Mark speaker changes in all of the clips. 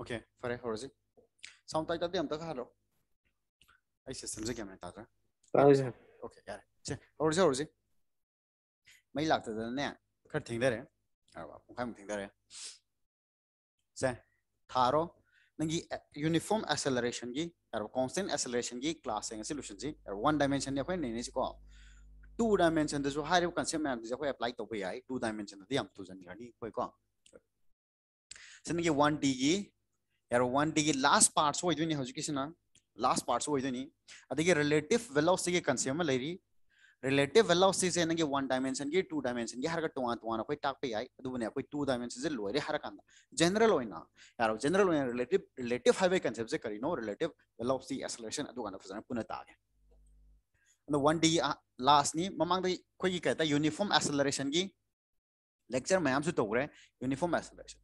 Speaker 1: اوكي فريح ورزي ساوند تايتلدي منطقة حلو اي سيستم زي كمان تاتا تعالى اوكي يعني ورزي ورزي ما يلاقت دلنا كر تيندري اربع مخام تيندري زين ثارو नंगी uniform acceleration की और कांस्टेंट एक्सेलरेशन की क्लास है सोल्यूशन जी और वन डायमेंशन ने ने ने को टू डायमेंशन दे जो हायर कंसेप्ट मैम दे को अप्लाई तो भाई टू डायमेंशन दे हम तो जन करनी कोई को सेनगे 1 डिग्री एरो 1 डिग्री लास्ट पार्ट्स हो इदिनी हजुकिसना लास्ट पार्ट्स हो इदिनी अदिगे रिलेटिव वेलोसिटी के कंसेम लेरी रिलेटिव वेलोसिटी सेनगे 1 डायमेंशन गे 2 डायमेंशन गे हरगट वान तो वान कोई टाक पे आई अदुने कोई 2 डायमेंशन से लोरे हरकांद जनरल होइना एरो जनरल होइना रिलेटिव रिलेटिव हाईवे कंसेप्ट से करिनो रिलेटिव वेलोसिटी एक्सीलरेशन अदुगन फजन पुनता गे अन 1 डी लास्ट नी ममंग कोई कहता यूनिफॉर्म एक्सीलरेशन गे लेक्चर मयाम सु तोरे यूनिफॉर्म एक्सीलरेशन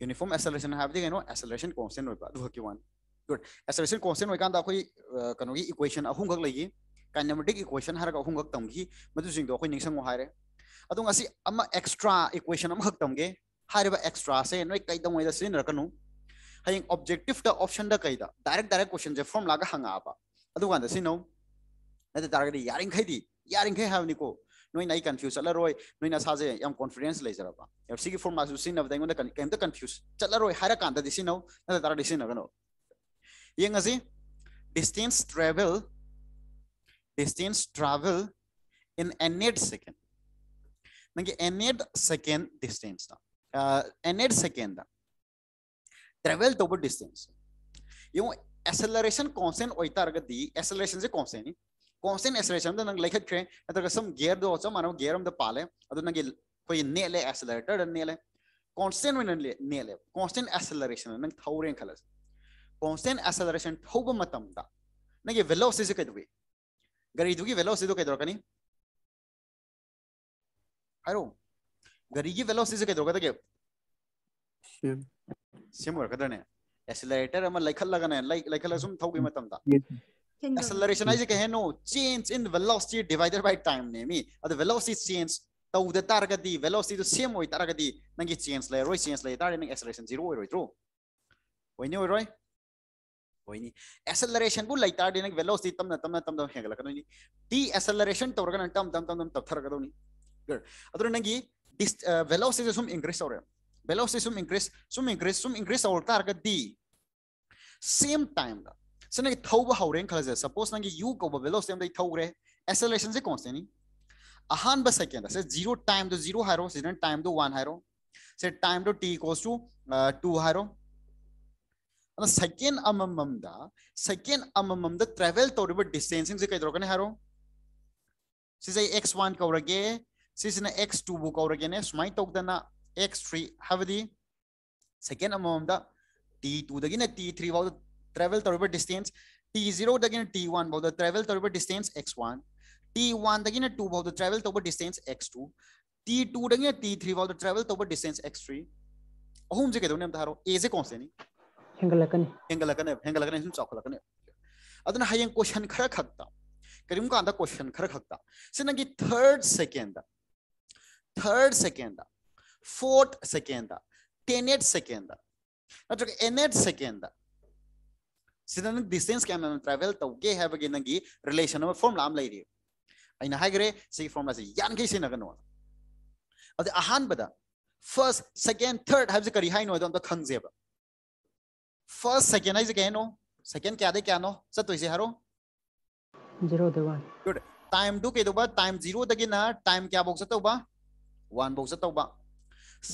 Speaker 1: यूनिफॉर्म एसलेशन है क्या एसलेशन कॉन्सटेंट होगा अदान गुड एसलेशन कॉन्सटेंट होगा अखोई कहो की इक्वेशन अहमक लगी कैनमेटिक इक्वेशन है अहमक तमी मधुदी निशंग है एक्सट्रा इक्वेशन तमगे एक्सट्रा से नई कई दंगद सिजनरकनु हय ऑब्जेक्टिव ऑप्शन कई डायरेक्ट डायरेक्ट क्वेश्चन से फॉर्म लाग हाँ अगानद नौ नारे यारिखेदी यारिखे हैको नई कंफ्यूज़ चल रो नई सहे कॉन्फिडेंस लेजरब एफसी फॉर्मुलाद कई कन्फ्यूज चल रो है कानू ना तारगनो ये distance travel distance travel in nth second नंगे n second distance nth second travel तब डिस्टेंस यो एसलरेशन कौन से एसलरेशन से कौन constant acceleration nang like kre atra some gear do so mano gear am the pale adu nang koi nele accelerator dan nele constant when nele constant acceleration nang thauren khalas constant acceleration thoba matam da nang velocity se kadwe gari du ki velocity do kadro kani haro gari ki velocity se kadro kada ke sim sim war kadane accelerator am like khala gane like like khala sum thogi matam da acceleration is a no change in velocity divided by time ne mi the velocity change the target targadi velocity to same oi targadi nang ki change le roi change le tar nang acceleration zero oi roi tru oi ni oi roi oi ni acceleration bu lai tar de nang velocity tam na tam na tam da hegala kan ni t acceleration tor kan tam tam tam tam tar ka do ni good adru nang ki this velocity sum increase ore velocity sum increase sum increase sum increase ol targadi same time da सन के थौब हौरे खलज suppose नंगे u कोब बेलो same दे थौरे एक्सेलरेशन से कोन से नी अहान ब सेकंड से जीरो टाइम तो जीरो हारो से टाइम तो वन हारो से टाइम तो टी इक्वल्स टू टू हारो अब सेकंड अममम दा सेकंड अममम दा ट्रैवल तो रिवर डिस्टेंसिंग से कैदरो कने हारो से से x1 कवरगे से से ना x2 बु कवरगे ने स्माइ तोक दना x3 हवदी सेकंड अममम दा t2 दगिना t3 वाउ travel through the distance t0 dagina t1 both the travel through the distance x1 t1 dagina two both the travel through the distance x2 t2 dagina t3 both the travel through the distance x3 ahum je kedone am tharo a je konse ni hengalakane hengalakane hengalakane sum chakalakane adana hayang question khara khakta करीम का आंधा question खर खक्ता सिना की third second third second fourth second tenth second नट्रग nth second सिदन distance क्या मैं ट्रैवल तो के है बगे नंगी रिलेशन में फॉर्म लाम ले रही है इन हाइग्रे से फॉर्म ऐसे यान के सिन अगनो अद आहान बदा फर्स्ट सेकंड थर्ड हैव जिक रिहाइन हो तो खंग जेब फर्स्ट सेकंड आइज कहनो सेकंड क्या दे क्या नो सत तो इसे हरो जीरो दे वन गुड टाइम टू के दो बा टाइम जीरो दगे ना टाइम क्या बोक सत होबा वन बोक सत होबा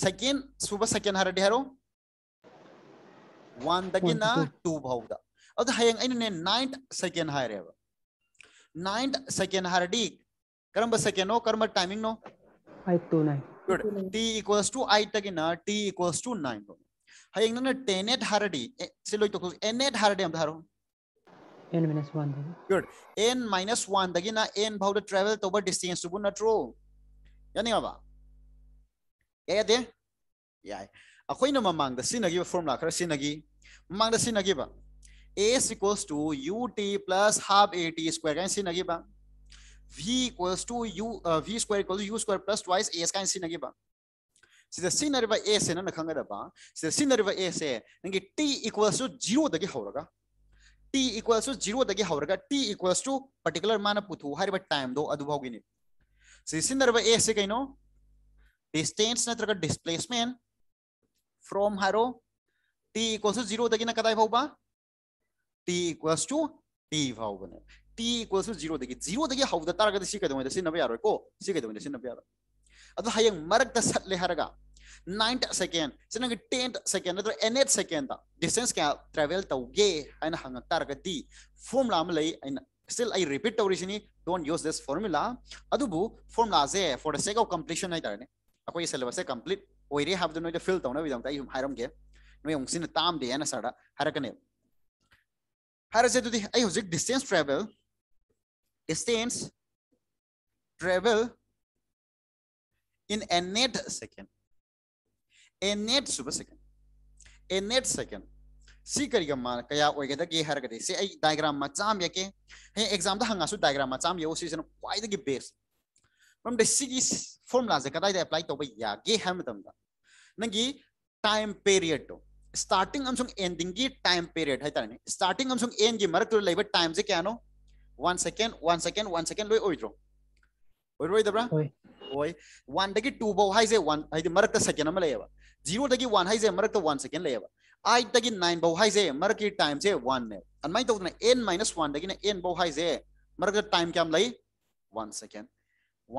Speaker 1: सेकंड सुबह सेकंड हरडी हरो वन दगे ना टू भाउदा अद हयंग अने नाइंट सेकेंड हायर है नाइंट सेकेंड हायर डी कर्म सेकेंड नो कर्म टाइमिंग नो आई to nine good t equals to आई तक ना टी इक्वल्स टू नाइन नो हयंग ने टेन एट हायर डी सिलो तो एन एट हायर डी हम धारो n minus one good n minus one तक ना एन भाव द ट्रेवल तो बट डिस्टेंस तो बुना ट्रू यानी क्या बा ये दे या अखोई ना मांग द सीन अगी फॉर्मूला कर सीन अगी मांग द सीन अगी बा a equals to ut plus half at square ka see nagiba v equals to u uh, v square equals u square plus twice as ka see nagiba so the sin nariba a se na ba so the sin nariba a se nangi t equals to 0 dagi horaga t equals to 0 dagi horaga t equals to particular mana puthu but time do adu bhaugi ni the sin nariba a se kaino distance na traga displacement from haro t equals to 0 dagi na kadai bhoba t equals to t फाउब ने t equals to zero देखिए जीरो देखिए हाउ द तारगद सी कदम होय सिन नब यारो को सी कदम होय सिन नब यारो अदो हयंग मरक द सत ले हरगा 9th second sinang 10th second natra 8th second da distance kya travel tawge aina hangak tar ga di formula am lei aina still i repeat tawrisini don't use this formula adubu formula ze for the sake of completion ai tarne akoi syllabus e complete oire have the no the fill tawna widam ta yum hairam ge no yong sin tam de ana sara harakane Három I distance distance travel. Distance travel in a net second. A net super second. A net second. सी करिगा मान कया diagram मचाम यके हे exam दा हंगासु diagram मचाम यो सीजन क्वाइ दगे बेस फ्रॉम द सीगी फॉर्मुला जे कदाइ दे अप्लाई तो बया गे टाइम पीरियड तो starting amsung ending gi time period hai tarani starting amsung end gi marak tu leba time je kya no 1 second 1 second 1 second loi oidro oidroi dabra oi 1 dagi 2 bo hai je 1 hai marak ta second am leba 0 dagi 1 hai je marak ta 1 second leba 8 dagi 9 bo hai je marak ki time je 1 ne an mai to na n minus 1 dagi na n bo hai je marak ta time kyam lai 1 second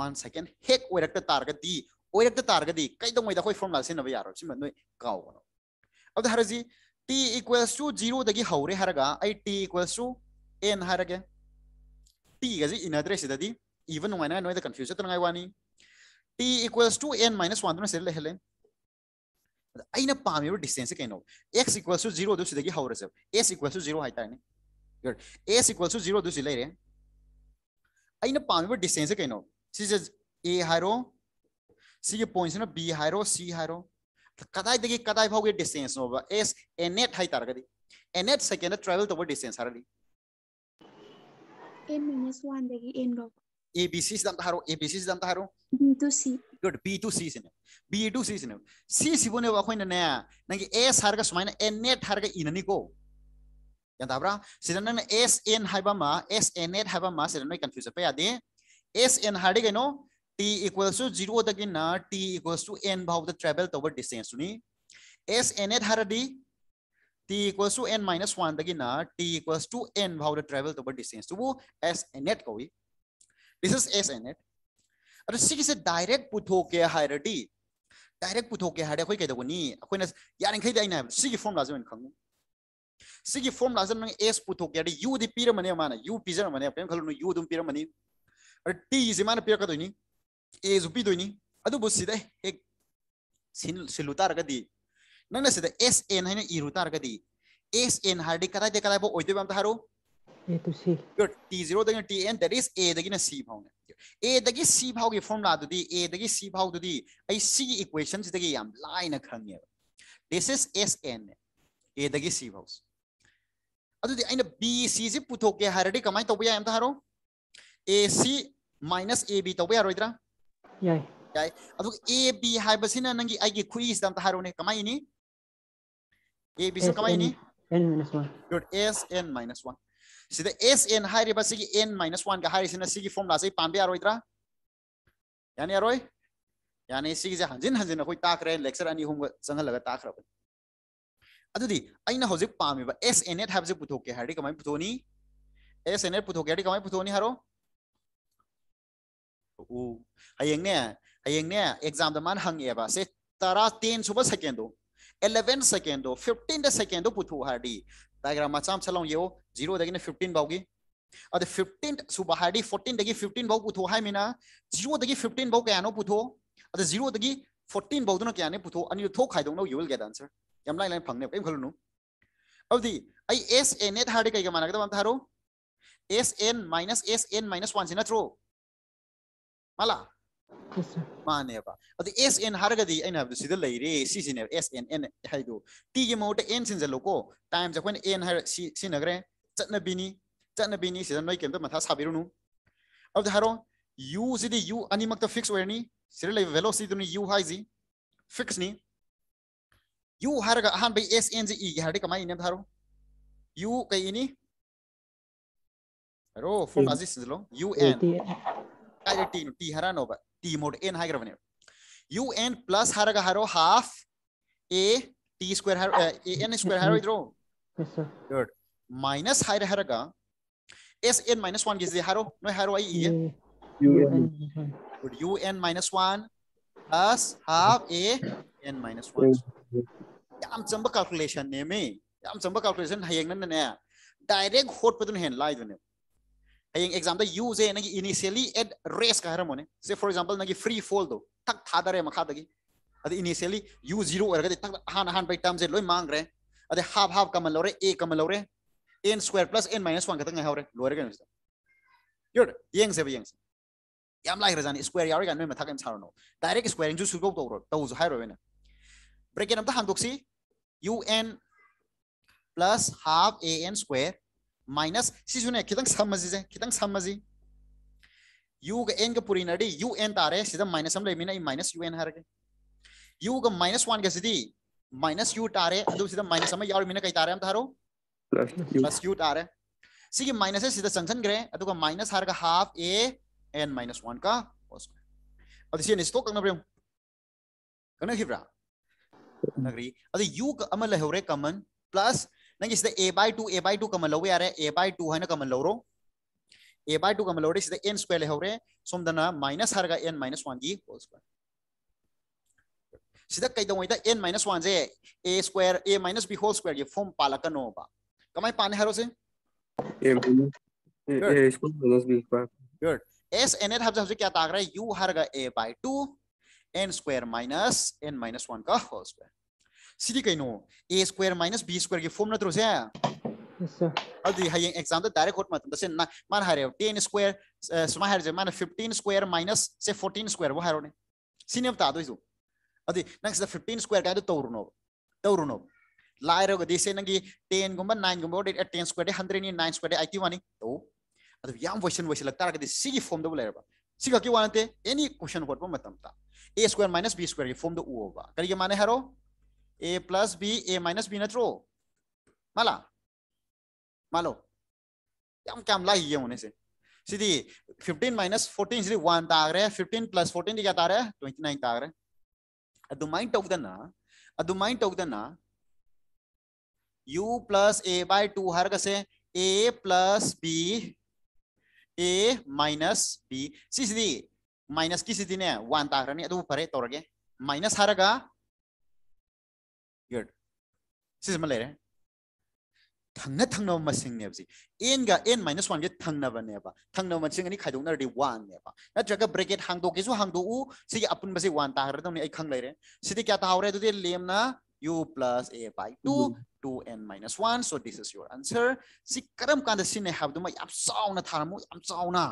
Speaker 1: 1 second hek oirak ta targa di oirak ta targa di kai dong mai da khoi formula sin na ba yaro sim noi kaw no अब तो हर जी t equals to zero दगी हौरे हर आई t equals to n हर t गजी इन अद्रेसी इवन नुमाइना नोद कंफ्यूज तो नाई वाणी t equals to n minus one से लेह ले पाव डिस्टेंस कहो एक्स इक्वल्स टू जीरो हौरे से s equals to zero s equals to zero पाव डिस्टेंस कहो ए हाइरो पॉइंट बी हाइरो सी हाइरो कदाई कदाई भाव के डिस्टेंस नो बा एस एनेट हाई तारगदी एनेट सेकेंड ट्रैवल तो वो डिस्टेंस हारदी n minus 1 देगी n रो a b c सिदम तारो a b c सिदम तारो b to c good b to c सिने बी टू सी सिने सी सी सिबोने वाको इन नया नंगे s हारगा सुमाइन एनेट हर हारगा इननी को यांदाब्रा सिदन न एस एन हाइबा मा एस एनेट हाइबा मा सिदन नो कंफ्यूज पे आदि एन हार्डी हारदी नो t equals to zero 0 dagina t equals to n bhav the travel tower distance ni s n at haradi t equals to n minus one 1 dagina t equals to n bhav the travel tower distance to s n at kawi this is s n at ar si se direct put putho ke haradi direct put putho ke haradi khoi kai dagoni khoi na yarin khai dai na si ki form lazim khangu si ki form lazim nang s putho ke haradi u di pira mane mana u pizar mane apem khalu u dum pira mane ar t is mana pira ka doi ni ए जो पी दोनी अदुबो सिदे एक S N है इ रु S N है कराय दे कराय बो ओइदे बम तारो A to T 0 T n that is A दगे ए दगे सी भाउ ए दगे सी लाइन खंगे this is s n A दगे सी बी सी है कमाय तोबो याम तारो ए सी माइनस ए बी तब यारोइद्रा ꯌꯥꯏ ꯌꯥꯏ ꯑꯗꯨꯒ ꯑꯦ ꯕꯤ ꯍꯥꯏꯕꯁꯤꯅ ꯅꯪꯒꯤ ꯑꯩꯒꯤ ꯈꯨꯏꯁꯤꯗ ꯑꯝꯇ ꯍꯥꯏꯔꯣꯅꯦ ꯀꯃꯥꯏꯅꯤ ꯑꯦ ꯕꯤꯁꯨ ꯀꯃꯥꯏꯅꯤ n minus 1 good s n minus 1 ꯁꯤꯗ s n ꯍꯥꯏꯔꯤꯕ ꯁꯤꯒꯤ n minus 1 ꯒ ꯍꯥꯏꯔꯤꯁꯤꯅ ꯁꯤꯒꯤ ꯐꯣꯔꯃꯨꯂꯥꯁꯦ ꯄꯥꯟꯕ ꯌꯥꯔꯣꯏꯗ꯭ꯔꯥ यानी अरो यानी इसी हंजिन हंजिन अखोई ताकरे लेक्चर अनी हम चंगल लगा ताकरब अदुदी अइना होजिक पामेबा एस एन एट हैव जे पुथोके हाडी कमाई पुथोनी एस एन एट पुथोके हाडी कमाई पुथोनी हारो हयेंगे हयेंगे एग्जाम मान हंगे से तरह तेन सूब सेकेंडो एलेवेन सेकेंडो फिफ्टीन सेकेंडो पुथु हाडी डायग्राम मचाम चलो यो जीरो फिफ्टीन बागी अद फिफ्टीन सूब है फोर्टीन फिफ्टीन बहु पुथो है जीरो फिफ्टीन बहु क्या पुथो अद जीरो फोर्टीन बहुत ना क्या पुथो अथो खाई नो यूल गेट आंसर यम लाइन लाइन फंगने कई खुलू अब एस एन एट हाड़ी कई मानगद s n minus s n minus one से नो ꯃꯥꯂꯥ मानेबा अदि एस एन हरगदि एन हबदु सिद लैरे एस एन एन हाइदु टी गे मोटे एन सिन जलोको टाइम जखन एन हर सी सिन गरे चन बिनी चन बिनी मथा साबिरुनु अब हरो यु सिद यू अनि मक त फिक्स वेरनी सिर ले वेलोसिटी दुनी फिक्स नी यू हरग हान एस एन जे ई कम कमाई ने हरो यू कइनी हरो फॉर्म अजिस जलो यू एन ಕಾಯ್ದೆ ಟಿ ಟಿ ಹರ ನೋಬ ಟಿ ಮೋಡ್ ಏನ್ ಹಾಗಿರವ ನೀವು ಯು ಎನ್ ಪ್ಲಸ್ ಹರಗ ಹರೋ ಹಾಫ್ ಎ ಟಿ ಸ್ಕ್ವೇರ್ ಹರ ಎ ಎನ್ ಸ್ಕ್ವೇರ್ ಹರೋ ಇದ್ರು ಗುಡ್ ಮೈನಸ್ ಹೈರ ಹರಗ ಎಸ್ ಎನ್ ಮೈನಸ್ 1 ಗೆ ಹರೋ ನೋ ಹರೋ ಐ ಇ good u n minus 1 plus half a n minus 1 ಯಾಮ್ ಚಂಬ ಕ್ಯಾಲ್ಕುಲೇಷನ್ ನೇಮೇ ಯಾಮ್ ಚಂಬ ಕ್ಯಾಲ್ಕುಲೇಷನ್ ಹಯಂಗ್ ನನ್ನೇ ಡೈರೆಕ್ಟ್ ಹೋಟ್ ಪದನ್ ಹೆನ್ ಲೈದನೆ ꯍꯌꯦꯡ ꯑꯦꯛꯖꯥꯝꯗ ꯌꯨꯁꯦ ꯅꯪꯒꯤ ꯏꯅꯤꯁꯤꯌꯦꯂꯤ ꯑꯦꯠ ꯔꯦꯁꯀ ꯍꯥꯏꯔꯝꯃꯣꯅꯦ ꯁꯦ ꯐꯣꯔ ꯑꯦꯛꯖꯥꯝꯄꯜ ꯅꯪꯒꯤ ꯐ꯭ꯔꯤ ꯐꯣꯜꯗꯣ ꯊꯛ ꯊꯥꯗꯔꯦ ꯃꯈꯥꯗꯒꯤ ꯑꯗ ꯏꯅꯤꯁꯤꯌꯦꯂꯤ ꯌꯨ ꯖꯤꯔꯣ ꯑꯣꯏꯔꯒꯗꯤ ꯊꯛ ꯑꯍꯥꯟ ꯑꯍꯥꯟꯕꯒꯤ ꯇꯔꯝꯁꯦ ꯂꯣꯏ ꯃꯥꯡꯈ꯭ꯔꯦ ꯑꯗꯩ ꯍꯥꯞ ꯍꯥꯞ ꯀꯃꯟ ꯂꯧꯔꯦ ꯑꯦ ꯀꯃꯟ ꯂꯧꯔꯦ n square plus n minus 1 katang haure lower gan sta yod yeng se yeng yam lai rajani square yar gan me thakam charno direct squaring ju subo to ro to ju hairo na break it up the handuk si un plus half an square minus sisune kitang samaji je kitang samaji u ga n ga purinadi u n ta re sida minus am lemina i minus u n har ge u ga minus 1 ga sidi minus u ta re adu sida minus am yaur mina kai ta re am tharo plus u plus u ta re sigi minus se sida sanction gre adu ga minus har ga half a n minus 1 ka cos adu sin stock kang na brem kang na hibra nagri adu u ga am le hore common plus ನಂಗೆ a by two a by two common ಲವ್ ಯಾರೆ a by two ಹೈನ common ಲವ್ರೋ a by two common ಲವ್ರೆ n square ಹೌರೆ ಸೋಮ್ದನ minus ಹರಗ n minus one ಗಿ ಹೋಲ್ ಸ್ಕ್ವೇರ್ सिद कईद एन माइनस वन से a square a minus B whole square ये फॉर्म पालकनो बा कमाई पाने हरो से a square minus b square good s nth हफ्ते हफ्ते क्या ए by two n minus n minus one सिधी कहीं a square minus b square की फॉर्म नो अभी हय एक्जाम डायरेक्ट हट से मान हर टेन स्क्वायर सुम हर मान फिफ्टीन स्क्वायर माइनस से फोर्टीन स्क्वायर वो हरने सिने ताद अभी ना फिफ्टीन स्क्वायर क्या तौरनो तौरनो लागद से नगे टेन गुम नाइन गुम टेन स्क्वायर नाइन स्क्वायर आईटी वन तौ अब यहां वैसन वैसलगे फॉर्म लेर सिंह वाते एनी क्वेश्चन हटब a square minus b square की फॉर्म उब कानी हर a plus B a minus बीनं थ्रो मला मालो क्या क्या हमला ये होने से सीधी 15 माइनस 14 सीधी 1 ताग रहे 15 प्लस 14 दिया तार ट्वेंटी 29 ताग रहे अदुमाइन टोक दना अदुमाइन टोक दना u plus a by 2 हर कसे a plus b a minus b सीधी माइनस की सीधी ने 1 ताग रहे नहीं अदु फरे तोरगे माइनस हरगा si thằng lere thằng thangna ma sinh ne gì n ga n minus one cái 1 ge thangna ba ne ba thangna ma sing ani khaidong na re 1 ne ba na cái bracket hang do cái số hang do u cái apun ba si 1 ta ra ne ai khang lere si ti cái ta hore du thì lem na u plus a by two two n minus one so this is your answer si karam cái da sin này học do mà yam sao na thar mu yam sao na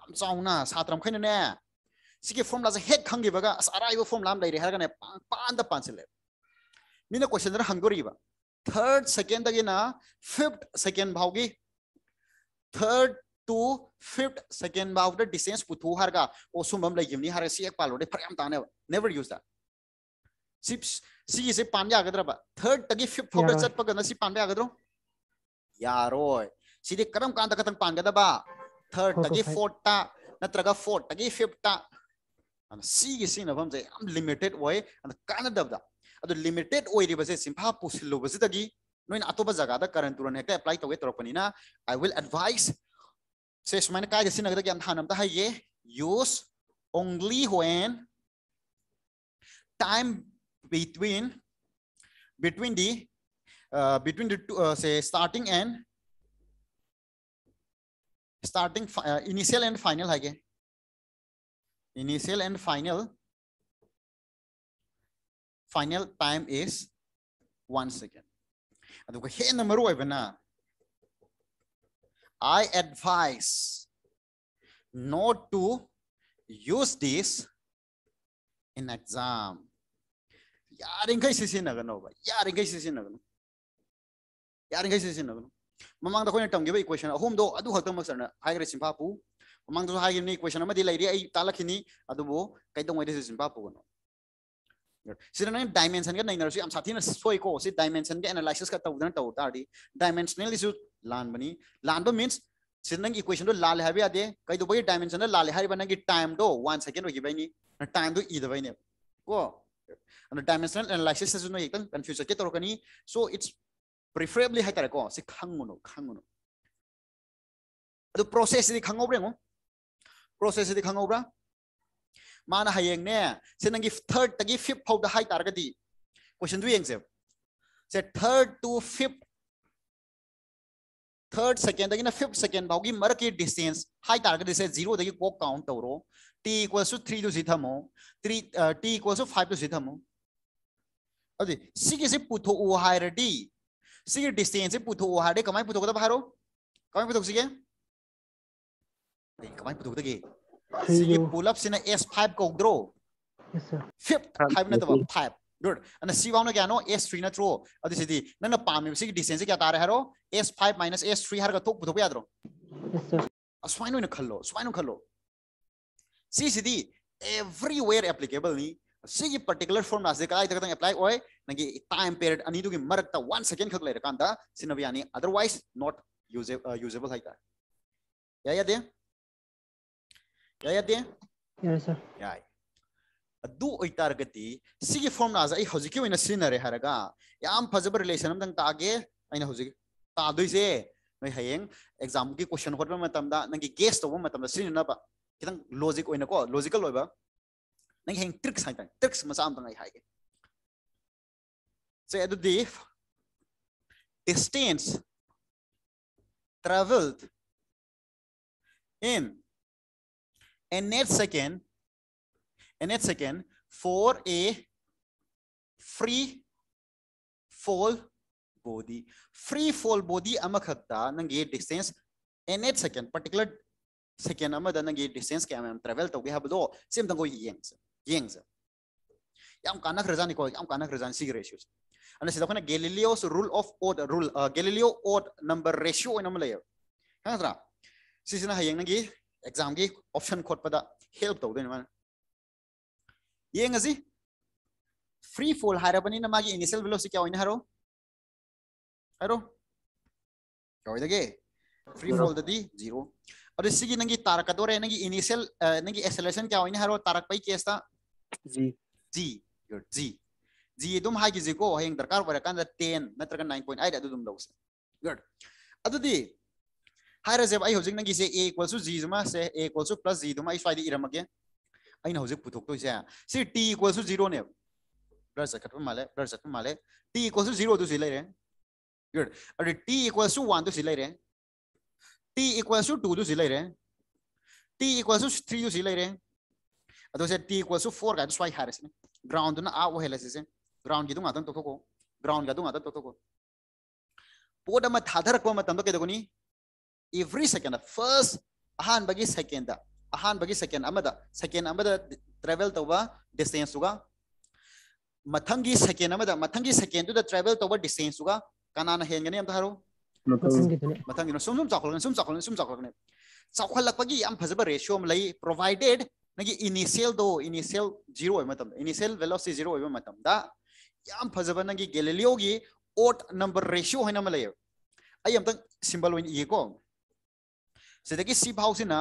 Speaker 1: yam sao na satram khaina ne si ge formula ze head khang ge ba ga as arai ba formula am lere har cái này pan pan da pan se lấy mean question हंगोरीब third second ना fifth second भाव की third to fifth second भाव the distance पुथु हरगा ओ सुम लेगी हर से एक पालो फ्रेम ताने नेवर यूज दी से पान आगद्रब थर्ड तगी फिफ्थ फोर्थ चत पगन से पान आगद यारो सिदे करम कांत कतन पानगदब थर्ड तगी फोर्थ ता नत्रग फोर्थ तगी फिफ्थ ता सी सी नफम से लिमिटेड वे लिमिटेड सिंफा पुसलोदी नोन अतोब जगह करें तुरंत हेक्ट एप्लाई तौर तौर पर आई विल एडवाइस से सूम कई हम हे use only when time between between the between से starting and starting initial and final है initial and final final time is one second. ಅದಕ್ಕೆ ಏನು ಮರುವ ಇವನ I advise not to use this in exam. ಯಾರಿಂಗೈ ಸಿಸಿನಗನು ಯಾರಿಂಗೈ ಸಿಸಿನಗನು ಯಾರಿಂಗೈ ಸಿಸಿನಗನು ಮಮಂಗದ ಕೋನೆ ತಮ್ಗೆ ಇಕ್ವೇಷನ್ ಅಹೋಮ್ದೋ ಅದು ಹತ್ತಮಕ್ ಸರ್ನ ಹಾಗರೆ ಸಿಂಪಾಪು ಮಮಂಗದ ಹಾಗೆ ಇಕ್ವೇಷನ್ ಅಮದಿ ಲೈರಿ ಐ ತಾಲಕಿನಿ ಅದುಬೋ ಕೈದಂ ವೈದೆ ಸಿಂಪಾಪು ಗನು सिदन डाइमेंशन का नैनर हम साथी सोई को से डाइमेंशन का एनालिसिस का तौदन तौ तारदी डाइमेंशनल इशू लानबनी लानब मींस सिदन इक्वेशन दो लाले हाबे यादे कैदोबे दो लाले हाबे नंगी टाइम दो 1 सेकंड होगिबाइनी टाइम दो इदबाइने को डाइमेंशनल एनालिसिस से नो एकदम कंफ्यूज के तोरकनी so it's preferably hai tare ko se khanguno khanguno adu process di मा हयेंगने से नंगी थर्ड तगी फिफ्थ फाउ द हाई तारगति क्वेश्चन दु यंग से third to fifth third second दगी ना फिफ्थ सेकेंड भाव की मर डिस्टेंस है तारगति जीरो दगी को count t t equals to 3 to जी 3 t इक्वल्स टू 5 टू जी थमो से पुथो ओ हायरडी डिस्टेंस से पुथो ओ हायरडी कमाई पुथो को तो भारो So you pull ups in a S5 ko throw. Yes, sir. Fifth, five na throw, five. Good. And the C1 na kya no? S3 na throw. At this is the na na palm music distance kya tara haro? S5 minus S3 har ka thok puthok yaad ro. Yes, sir. Swine na khalo, swine na khalo. See, see the everywhere applicable ni. See ye particular form na se kala itakatang apply oy nangi time period ani tu ki marakta one second khak lai rakanda sinabi ani otherwise not usable uh, usable hai ka. Yeah, yeah, there. ꯌꯥꯗꯦ ꯌꯥꯔꯦ sir ꯌꯥꯏ ꯑꯗꯨ ꯑꯣꯏꯇꯥꯔꯒꯗꯤ ꯁꯤꯒꯤ ꯐꯣꯔꯃꯨꯂꯥꯁꯦ ꯑꯩ ꯍꯧꯖꯤꯛꯀꯤ ꯑꯣꯏꯅ ꯁꯤꯖꯤꯟꯅꯔꯦ ꯍꯥꯏꯔꯒ ꯌꯥꯝ ꯐꯖꯕ ꯔꯤꯂꯦꯁꯟ ꯑꯃꯇꯪ ꯇꯥꯒꯦ ꯑꯩꯅ ꯍꯧꯖꯤꯛ ꯇꯥꯗꯣꯏꯁꯦ ꯅꯣꯏ ꯍꯌꯦꯡ ꯑꯦꯛꯖꯥꯝꯒꯤ ꯀꯣꯏꯁꯟ ꯍꯣꯠꯄ ꯃꯇꯝꯗ ꯅꯪꯒꯤ ꯒꯦꯁ ꯇꯧꯕ ꯃꯇꯝꯗ ꯁꯤꯖꯤꯟꯅꯅꯕ ꯈꯤꯇꯪ ꯂꯣꯖꯤꯛ ꯑꯣꯏꯅꯀꯣ ꯂꯣꯖꯤꯀꯦꯜ ꯑꯣꯏꯕ ꯅꯪ ꯍꯌꯦꯡ ꯇ꯭ꯔꯤꯛꯁ ꯍꯥꯏꯇꯥꯔꯦ ꯇ꯭ꯔꯤꯛꯁ ꯃꯆꯥ ꯑꯃꯇꯪ ꯑꯩ ꯍꯥꯏꯒꯦ ꯁꯦ ꯑꯗꯨꯗꯤ distance traveled in In nth second, nth second for a free fall body. Free fall body amakakta ng distance in nth second, particular second amada ng distance kaya may travel to we have do same tango yings, yings. yam kanak rezani ko yam kanak rezani sig ratios ana sida kana galileo's rule of odd rule uh, galileo odd number ratio ina malaya kang tra sisina hayang nagi ꯑꯦꯛꯖꯥꯝꯒꯤ option ꯈꯣꯠꯄꯗ help ꯇꯧꯗꯣꯏꯅꯤ ꯃꯥꯅ ꯌꯦꯡꯉꯁꯤ free fall ꯍꯥꯏꯔꯕꯅꯤꯅ ꯃꯥꯒꯤ ꯏꯅꯤꯁꯤꯌꯦꯜ velocity ꯀꯌꯥ ꯑꯣꯏꯅꯤ ꯍꯥꯏꯔꯣ ꯍꯥꯏꯔꯣ ꯀꯌꯥ ꯑꯣꯏꯗꯒꯦ ꯐ꯭ꯔꯤ ꯐꯣꯜꯗꯗꯤ ꯖꯤꯔꯣ ꯑꯗꯨ ꯁꯤꯒꯤ ꯅꯪꯒꯤ ꯇꯥꯔꯛꯀꯗꯣꯔꯦ ꯅꯪꯒꯤ ꯏꯅꯤꯁꯤꯌꯦꯜ ꯅꯪꯒꯤ ꯑꯦꯛꯁꯦꯂꯔꯦꯁꯟ ꯀꯌꯥ ꯑꯣꯏꯅꯤ ꯍꯥꯏꯔꯣ ꯇꯥꯔꯛꯄꯩ ꯀꯦꯁꯇ ꯖꯤ ꯖꯤ ꯖꯤ जी अदम हाइजिको हयेंग दरकार वरकान 10 नत्रगन 9.8 अदुदम लवस गुड अदुदी हर जब आई होजिंग नंगी से ए इक्वल टू जी जमा से a equal to plus g इस दुमा आई स्वाइद इरमगे आइन हजिक पुथोक से से टी इक्वल टू 0 ने ब्लर सकत माले ब्लर सकत माले टी इक्वल टू 0 तो से ले रे गुड और टी इक्वल टू 1 तो से ले रे टी इक्वल टू 2 तो से ले रे टी इक्वल टू 3 तो से ले रे तो से टी इक्वल टू 4 का तो स्वाइ हाइरसे ग्राउंड ना आ वो हेले से ग्राउंड की तो मातन तो को ग्राउंड का तो मातन तो को पोट में थाधर को मतलब तो के देखो नहीं every second first ahan bagi second da ahan bagi second amada second amada travel tawa distance suga mathangi second amada mathangi second to the travel tawa distance uga kanana gani am tharo mathangi no sum sum chakhlagan sum chakol sum chakol lak am chakhlagan ꯆꯥꯎꯈꯠꯂꯛꯄꯒꯤ ꯌꯥꯝ ꯐꯖꯕ ratio ꯑꯃ ꯂꯩ ꯄ꯭ꯔꯣꯚꯥꯏꯗꯦꯠ ꯅꯪꯒꯤ ꯏꯅꯤꯁꯤꯌꯦꯜꯗꯣ ꯏꯅꯤꯁꯤꯌꯦꯜ zero ꯑꯣꯏꯕ ꯃꯇꯝꯗ ꯏꯅꯤꯁꯤꯌꯦꯜ velocity zero ꯑꯣꯏꯕ ꯃꯇꯝꯗ ꯌꯥꯝ ꯐꯖꯕ ꯅꯪꯒꯤ ꯒꯦꯂꯤꯂꯤꯌꯣꯒꯤ ꯑꯣꯠ ꯅꯝꯕꯔ ꯔꯦꯁꯤꯌꯣ ꯍꯥꯏꯅ ꯑꯃ ayam tang symbol win ꯑꯣꯏꯅ ko सिदगी सी भाव से ना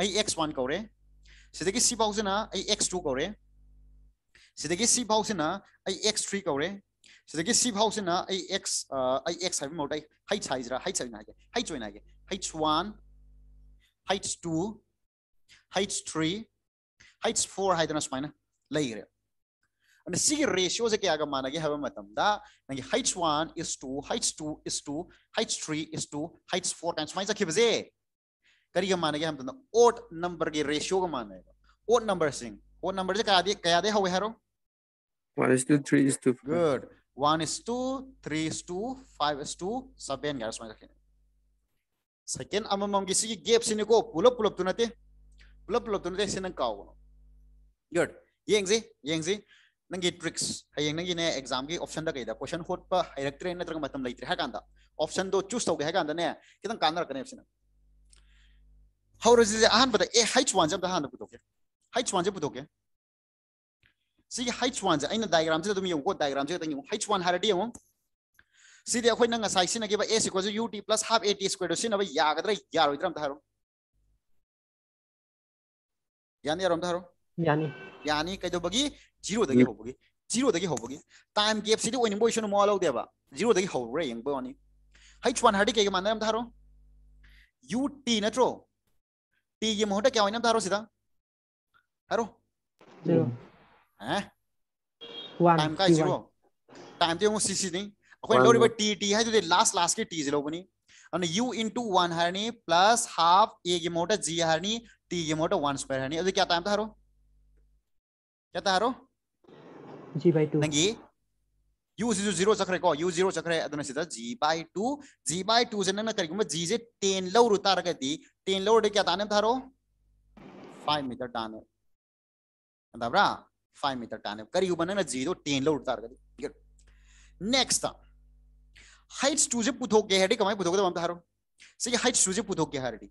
Speaker 1: एक्स वन कौरे सिदगी भाव से एक्स टू कौरे सिदगी सी एक्स थ्री कौरे सिदगी सी एक्स एक्स है मोटा हाइट साइज रहा height one height two height three height four है ना सुमाइन लग रहे से क्या मान गए हम heights one is two heights two is two heights three is two heights four time minus की करी का मानेगा हम तो ओट नंबर के रेशियो का मानेगा ओट नंबर सिंग ओट नंबर जो कयादे कयादे हो हैरो वन गुड वन सब बेन गया समझ रखें सेकेंड अब हम किसी की गेप सिंग को पुलो पुलो तो तूने ते पुलो पुलो तो तूने ते सिंग का होगा गुड येंग जी येंग जी नंगे ट्रिक्स है येंग नंगे ने एग्जाम के ऑप्शन दा कही था क्वेश्चन होट पर इलेक्ट्रिक ने तरह मतलब लेते हैं कांदा ऑप्शन दो चूस तो गया कांदा ने कितना कांदा रखने ऑप्शन ꯍꯧꯔꯁꯤꯁꯦ ꯑꯍꯥꯟꯕꯗ ꯑꯦ ꯍꯩꯆ ꯋꯥꯟꯁꯦ ꯑꯝꯇ ꯍꯥꯟꯅ ꯄꯨꯊꯣꯛꯀꯦ ꯍꯩꯆ ꯋꯥꯟꯁꯦ ꯄꯨꯊꯣꯛꯀꯦ ꯁꯤꯒꯤ ꯍꯩꯆ ꯋꯥꯟꯁꯦ ꯑꯩꯅ ꯗꯥꯏꯒ꯭ꯔꯥꯝꯁꯤꯗ ꯑꯗꯨꯝ ꯌꯦꯡꯉꯨꯀꯣ ꯗꯥꯏꯒ꯭ꯔꯥꯝꯁꯦ ꯈꯛꯇꯪ ꯌꯦꯡꯉꯨ ꯍꯩꯆ ꯋꯥꯟ ꯍꯥꯏꯔꯗꯤ ꯌꯦꯡꯉꯨ ꯁꯤꯗꯤ ꯑꯩꯈꯣꯏꯅ ꯉꯁꯥꯏ ꯁꯤꯖꯤꯟꯅꯈꯤꯕ ꯑꯦ ꯁꯤꯀꯣꯁꯦ ꯌꯨ ꯇꯤ ꯄ꯭ꯂꯁ ꯍꯥꯞ ꯑꯦ ꯇꯤ ꯁ꯭ꯀ꯭ꯋꯦꯔꯗꯣ ꯁꯤꯖꯤꯟꯅꯕ ꯌꯥꯒꯗ꯭ꯔꯥ ꯌꯥꯔꯣꯏꯗ꯭ꯔꯥ ꯑꯝꯇ ꯍꯥꯏꯔꯣ यानी यार हम यानी यानी कई दोबगी जीरो दगी होबगी जीरो दगी होबगी टाइम गैप सिटी ओइन बोइशन मॉल आउ देबा जीरो दगी होबरे यंग बोनी हाइच वन हडी के माने हम धारो यू टी नत्रो तो ये मोहट क्या होइना तारो सीधा हरो अरो टाइम का जीरो टाइम तो सीसी नहीं कोई लोरी टी टी है तो लास्ट लास्ट के टी जीरो बनी अनि यू इनटू वान हरनी प्लस हाफ ए गेम मोहट जी हरनी टी गेम मोहट वान स्क्वायर हरनी अझै क्या टाइम त हारो क्या त हारो जी भाई टू नहीं U is zero chakreko. U zero chakre adana sida G by two. G by two se na karigum G se ten low ruta rakati. Ten low de kya tane tharo? Five meter tane. Andabra five meter tane. Kariyu banana zero ten low ruta rakati. Good. Next ta. Heights two se putho ke hadi kamai putho ke tamam tharo. Se heights two se putho ke hadi.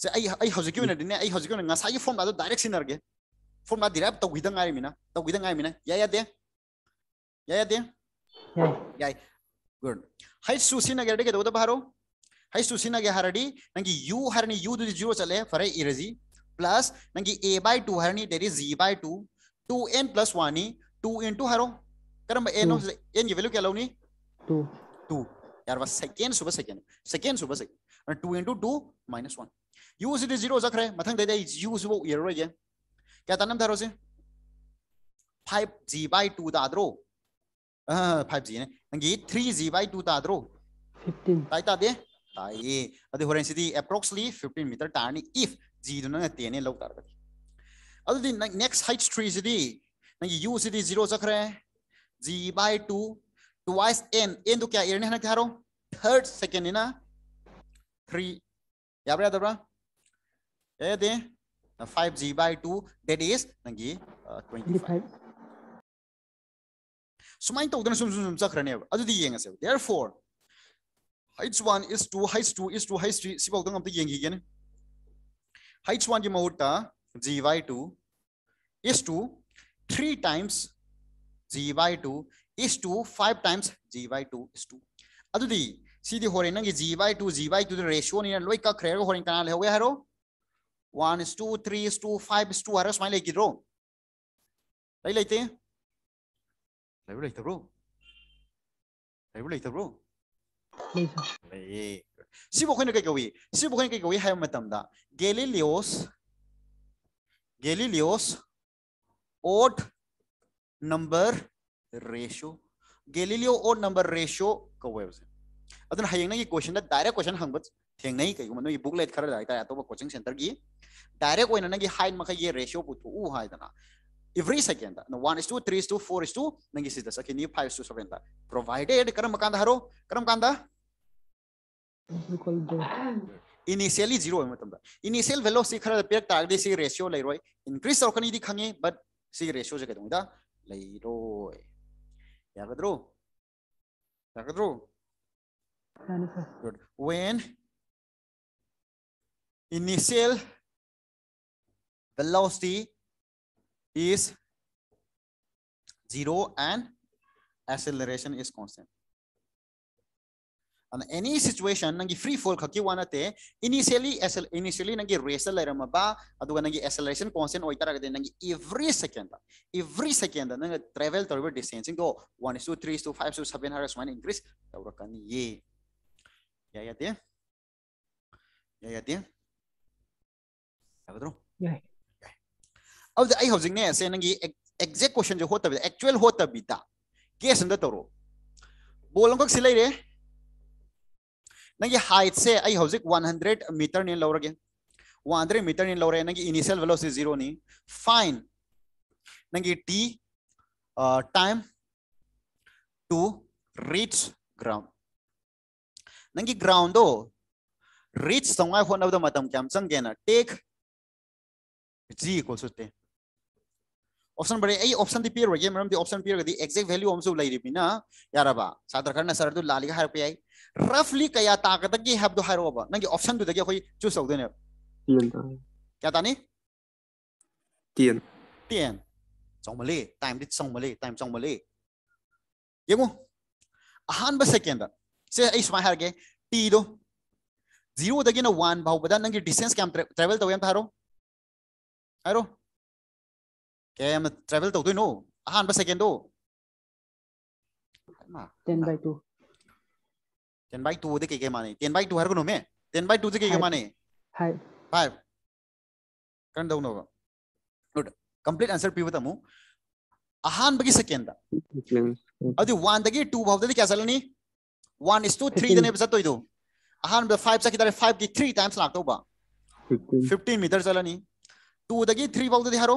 Speaker 1: से आई आई हजकी ने ने आई हजकी ने ngasa i form da direct sinar ge formula derive ꯇꯧꯈꯤꯗ ꯉꯥꯏꯔꯤꯃꯤꯅ ꯇꯧꯈꯤꯗ ꯉꯥꯏꯔꯤꯃꯤꯅ ꯌꯥ ꯌꯥꯗꯦ ꯌꯥ ꯌꯥꯗꯦ ꯌꯥꯏ ꯒꯨꯗ ꯍꯩ ꯁꯨꯁꯤꯅ ꯒꯦꯔꯗꯤ ꯀꯩꯗꯧꯗ ꯚꯥꯔꯣ हई सूसी नगे हरडी नंगी u हरनी u दुदी जीरो चले फरे इरजी प्लस नंगी a by 2 हरनी देरी z by 2 2n plus 1 he 2 into हरो करम n of n की वैल्यू क्या लाऊनी 2 2 यार बस सेकंड सुबह सेकंड सेकंड सुबह सेकंड और 2 into 2 minus 1 u जीरो जख रहे मथंग दे दे u से वो क्या था नाम था रोसे फाइव जी बाई टू था आदरो फाइव जी ने नंगी थ्री जी बाई टू ताद्रो फिफ्टीन ताई तादे ताई अदे हो रहे सिद्धि अप्रोक्सली फिफ्टीन मीटर टाइनी इफ जी दोनों ने तेने लोग तार कर अदे दिन नेक्स्ट हाइट थ्री सिद्धि नंगी यू सिद्धि जीरो सक रहे g by two twice n n तो क्या एन है ना क्या रो थर्ड सेकेंड है ना थ्री याद रहा दबरा ए दे 5g by 2 that is nangi uh, 25 sumai to dana sum sum sum chakrane adu di yeng ase therefore height h1 is 2 h2 is 2 h3 sibau dang am ti yeng height h1 gi mahutta g by 2 is 2 3 times g by 2 is 2 5 times g by 2 is 2 adu di si di hore nangi g by 2 g by 2 the ratio ni loi ka khre hore kana le ho ya haro one is two, three is two, five is two. Harus mai lagi ro. Lai lai te. Lai lai te ro. Lai lai te ro. Lai. Si bo kena kagawi. Si bo kena kagawi hai matam da. Galileo's Galileo's odd number ratio. Galileo odd number ratio Adun kagawi. अदन question question Direct question हंगबच ꯊꯦꯡꯅꯩ ꯀꯩꯒꯨꯝꯕ ꯅꯣꯏꯒꯤ booklet ꯈꯔꯗ ꯍꯥꯏꯇꯥꯔꯦ ꯑꯇꯣꯞꯄ coaching ꯁꯦꯟꯇꯔꯒꯤ direct ꯑꯣꯏꯅ ꯅꯪꯒꯤ ꯍꯥꯏꯠ ꯃꯈꯩꯒꯤ ꯔꯦꯁꯤꯌꯣ ꯄꯨꯊꯣꯛꯎ ꯍꯥꯏꯗꯅ every second no 1 is to 3 is to 4 is to nangi sida sakhi ni 5 is to 7 ta provided karam kanda haro karam kanda initially zero oi matam da initial velocity khara per tag de si ratio lai roi increase rokani di khange but si ratio je kadong da lai roi yagadro yagadro good when initial velocity is zero and acceleration is constant. And any situation nangi free fall khaki wana te initially initially nangi race la lairama ba aduga nangi acceleration constant oi tarag de nangi every second every second nang travel to over distance go 1 is to 3 is to 5 is to 7 hours one increase tawra kan ye ya ya de ya ya de ꯌꯥꯒꯗ꯭ꯔꯣ ꯌꯥꯏ अब आई हजिंग ने से नंगी exact question जो होता है actual होता बीता केस अंदर तरो बोलों से आई हजिक 100 मीटर ने लौर 100 मीटर ने लौर नंगी इनिशियल वेलोसिटी जीरो नी फाइन नंगी t time to reach ground नंगी ग्राउंड दो रीच संगाय होना बदा मतम क्या g equals to 10 ऑप्शन बड़े ए ऑप्शन दी पेयर होगे मैडम दी ऑप्शन पेयर दी एग्जैक्ट वैल्यू हमसे लई रिबी ना यारबा सादर करना सर तो लाली हार पे आई रफली कया ताकतगी हैब दो हारोबा नंगे ऑप्शन दु देखे कोई चूज सौदने क्या तानी 10 टीएन चोमले टाइम दी चोमले टाइम चोमले येमु अहान बस सेकंड से ए स्मा हारगे टी दो 0 दगे ना 1 भाव बदा नंगे डिस्टेंस क्या ट्रैवल तो हम थारो ꯍꯥꯏꯔꯣ ꯀꯌꯥ ꯌꯥꯝꯅ ꯇ꯭ꯔꯥꯚꯦꯜ ꯇꯧꯗꯣꯏꯅꯣ ꯑꯍꯥꯟꯕ ꯁꯦꯀꯦꯟꯗꯣ ten by two ten by two दे के के माने टेन बाई टू हर गुनो में टेन बाई टू जे के के माने हाय फाइव कन दो नो गुड कंप्लीट आंसर पीव तमु अहान बगी सेकंड अदि 1 दगी 2 भाव दे क्या चलनी 1 is to 3 दने बसत तो इदो अहान बे 5 सा किदारे 5 की 3 टाइम्स लागतो बा 15 मीटर चलनी 2ꯗꯒꯤ 3 ꯐꯥꯎꯗꯗꯤ ꯍꯥꯏꯔꯣ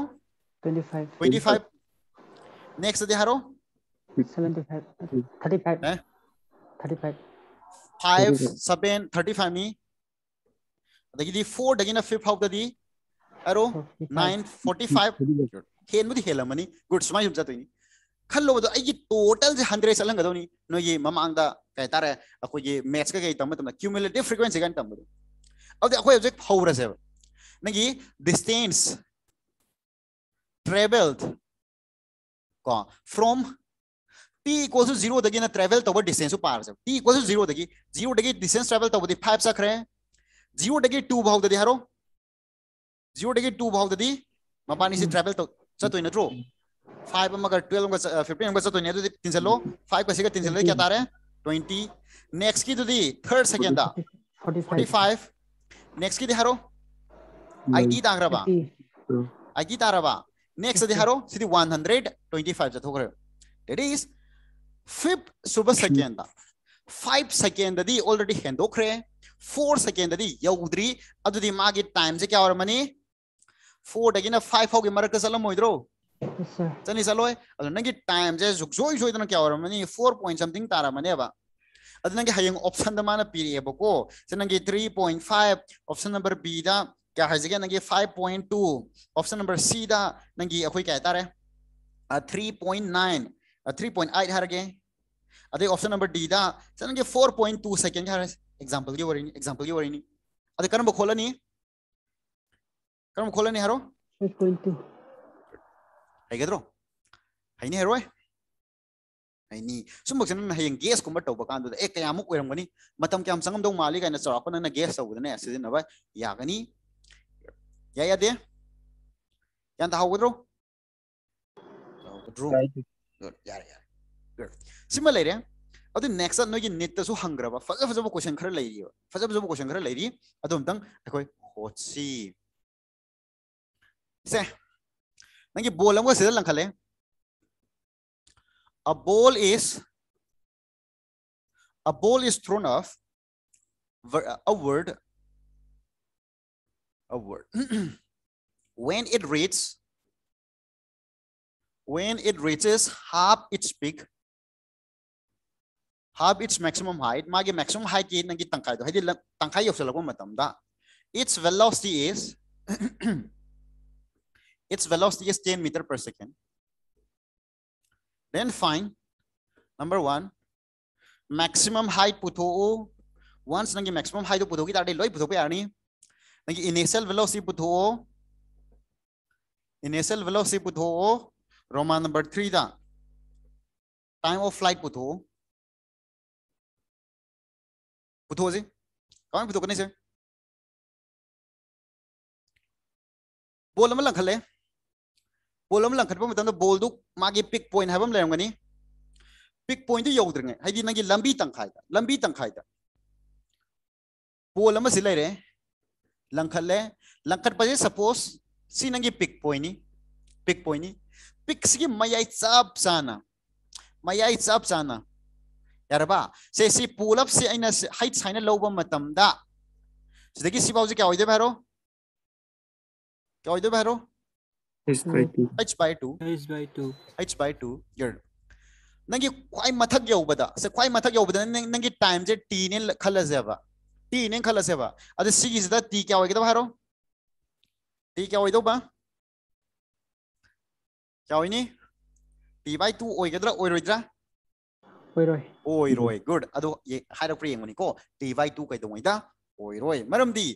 Speaker 1: 25 25 ꯅꯦꯛꯁꯇꯗꯤ ꯍꯥꯏꯔꯣ 75 35 eh? 35 5 7 35 ꯅꯤ ꯑꯗꯒꯤꯗꯤ 4 ꯗꯒꯤꯅ 5 ꯐꯥꯎꯗꯗꯤ ꯍꯥꯏꯔꯣ 9 45 ꯍꯦꯟꯕꯨꯗꯤ ꯍꯦꯜꯂꯝꯃꯅꯤ ꯒꯨꯗ ꯁꯨꯃꯥꯏꯅ ꯁꯨꯝ ꯆꯠꯇꯣꯏꯅꯤ ꯈꯜꯂꯣꯕꯗꯣ ꯑꯩꯒꯤ ꯇꯣꯇꯜꯁꯦ ꯍꯟꯗ꯭ꯔꯦꯗ ꯆꯠꯂꯝꯒꯗꯧꯅꯤ ꯅꯣꯏꯒꯤ ꯃꯃꯥꯡꯗ ꯀꯩ ꯍꯥꯏꯇꯥꯔꯦ ꯑꯩꯈꯣꯏꯒꯤ ꯃꯦꯠꯁꯀ ꯀꯩ ꯇꯝꯕ ꯃꯇꯝꯗ ꯀ꯭ꯌꯨꯃꯨꯂꯦꯇꯤꯚ ꯐ꯭ꯔꯤꯀ꯭ꯋꯦꯟꯁꯤ ꯀꯥꯏꯅ ꯇꯝꯕꯗꯣ ꯑꯗꯨꯗꯤ ꯑꯩꯈꯣꯏ ꯍꯧꯖꯤꯛ ꯍꯧꯔꯁꯦꯕ नगी डिस्टेंस ट्रेवल्ड कौन from t equals to zero travel तो डिस्टेंस ऊपर से t equals to zero zero distance travel तो फाइव सक रहे जीरो टू भाव दे दिया जीरो टू भाव दे दी मापानी से ट्रेवल तो सब फाइव अमगर ट्वेल्व अमगर फिफ्टीन अमगर सब तीन से फाइव का सिक्का तीन से क्या तारे ट्वेंटी नेक्स्ट की दी third second forty five next की दिहारो आई दी आईटी ताग्रबा आईटी तारबा नेक्स्ट दिहारो सिदी 125 जथोखरे दैट इज 5 सुबह सेकेंड 5 सेकेंड दी ऑलरेडी करे 4 सेकेंड दी यौद्री अदुदी मागी टाइम से क्या और मनी 4 दगिना 5 होगे मरक चलम होइद्रो चली चलो अदु नंगी टाइम जे जुगजोय जोइदन क्या और मनी 4 पॉइंट समथिंग तारा मने बा अदु नंगी हयंग ऑप्शन द माना पीरियबको से नंगी 3.5 ऑप्शन नंबर बी दा क्या है नंगी 5.2 ऑप्शन नंबर सी दा नंगी अखोई क्या तारे 3.9 3.8 गे अदे ऑप्शन नंबर डी दा सनंगे 4.2 सेकंड हर एग्जांपल की वरिनी एग्जांपल की वरिनी अदे करम खोलनी करम खोलनी हरो 5.2 हैगद्रो हैनी हरो हैनी सुमक सन हयें गेस कुम तौब कांदो ए कयामुक ओइरमगनी मतम मतलब कयाम संगम दो माली कायना चौरापन ना गेस तौबदने सिदिन नबा यागनी Yeah, yeah, dear. Can the how withdraw? No, withdraw. Good. Yeah, yeah. Good. Similarly, yeah. अब नेक्स्ट नो ये नेट सु हंग्रब फज फजब क्वेश्चन खर लेरी फज फजब क्वेश्चन खर लेरी अदम तंग अखोय होची से नंगे बॉल हम से लंखले a ball is a ball is thrown off a word a word. when it reaches, when it reaches half its peak, half its maximum height, magi maximum height ki tangkay do. Hindi tangkay yung salakong da. Its velocity is its velocity is 10 meter per second. Then find number one maximum height puto once nangi maximum height puto ki tadi loy puto pe ani देखिए initial velocity बुधो initial velocity बुधो रोमा number three दा time of flight बुधो बुधो जी कौन बुधो करने से बोल में लंखले बोल में लंखट पर मतलब बोल दो मागे पिक पॉइंट है बम लेंगे पिक पॉइंट यौद्रेंगे है लंबी तंखाई लंबी तंखाई बोल में से ले रहे लंखले लंखत पजे सपोज सी नंगी पिक पोइनी पिक पोइनी पिक सी मयाई चाप साना मयाई चाप साना यार बा से सी पुल अप से आइना हाइट साइन लोब मतम दा से सिदगी सी बाउजी क्या होइदे भैरो क्या होइदे Bhairo h by 2 h by 2 h by 2 h by 2 your नंगी क्वाई मथक बदा से क्वाई मथक बदा नंगी टाइम जे टी ने खलस जाबा टीने ने खल से टी क्या हो गया टी क्या हो क्या होइनी टी बाय 2 होइगदरा गुड अदो ये हारो प्रिय मोनिको टी बाय 2 कैदोइदा ओइरोइ मरमदी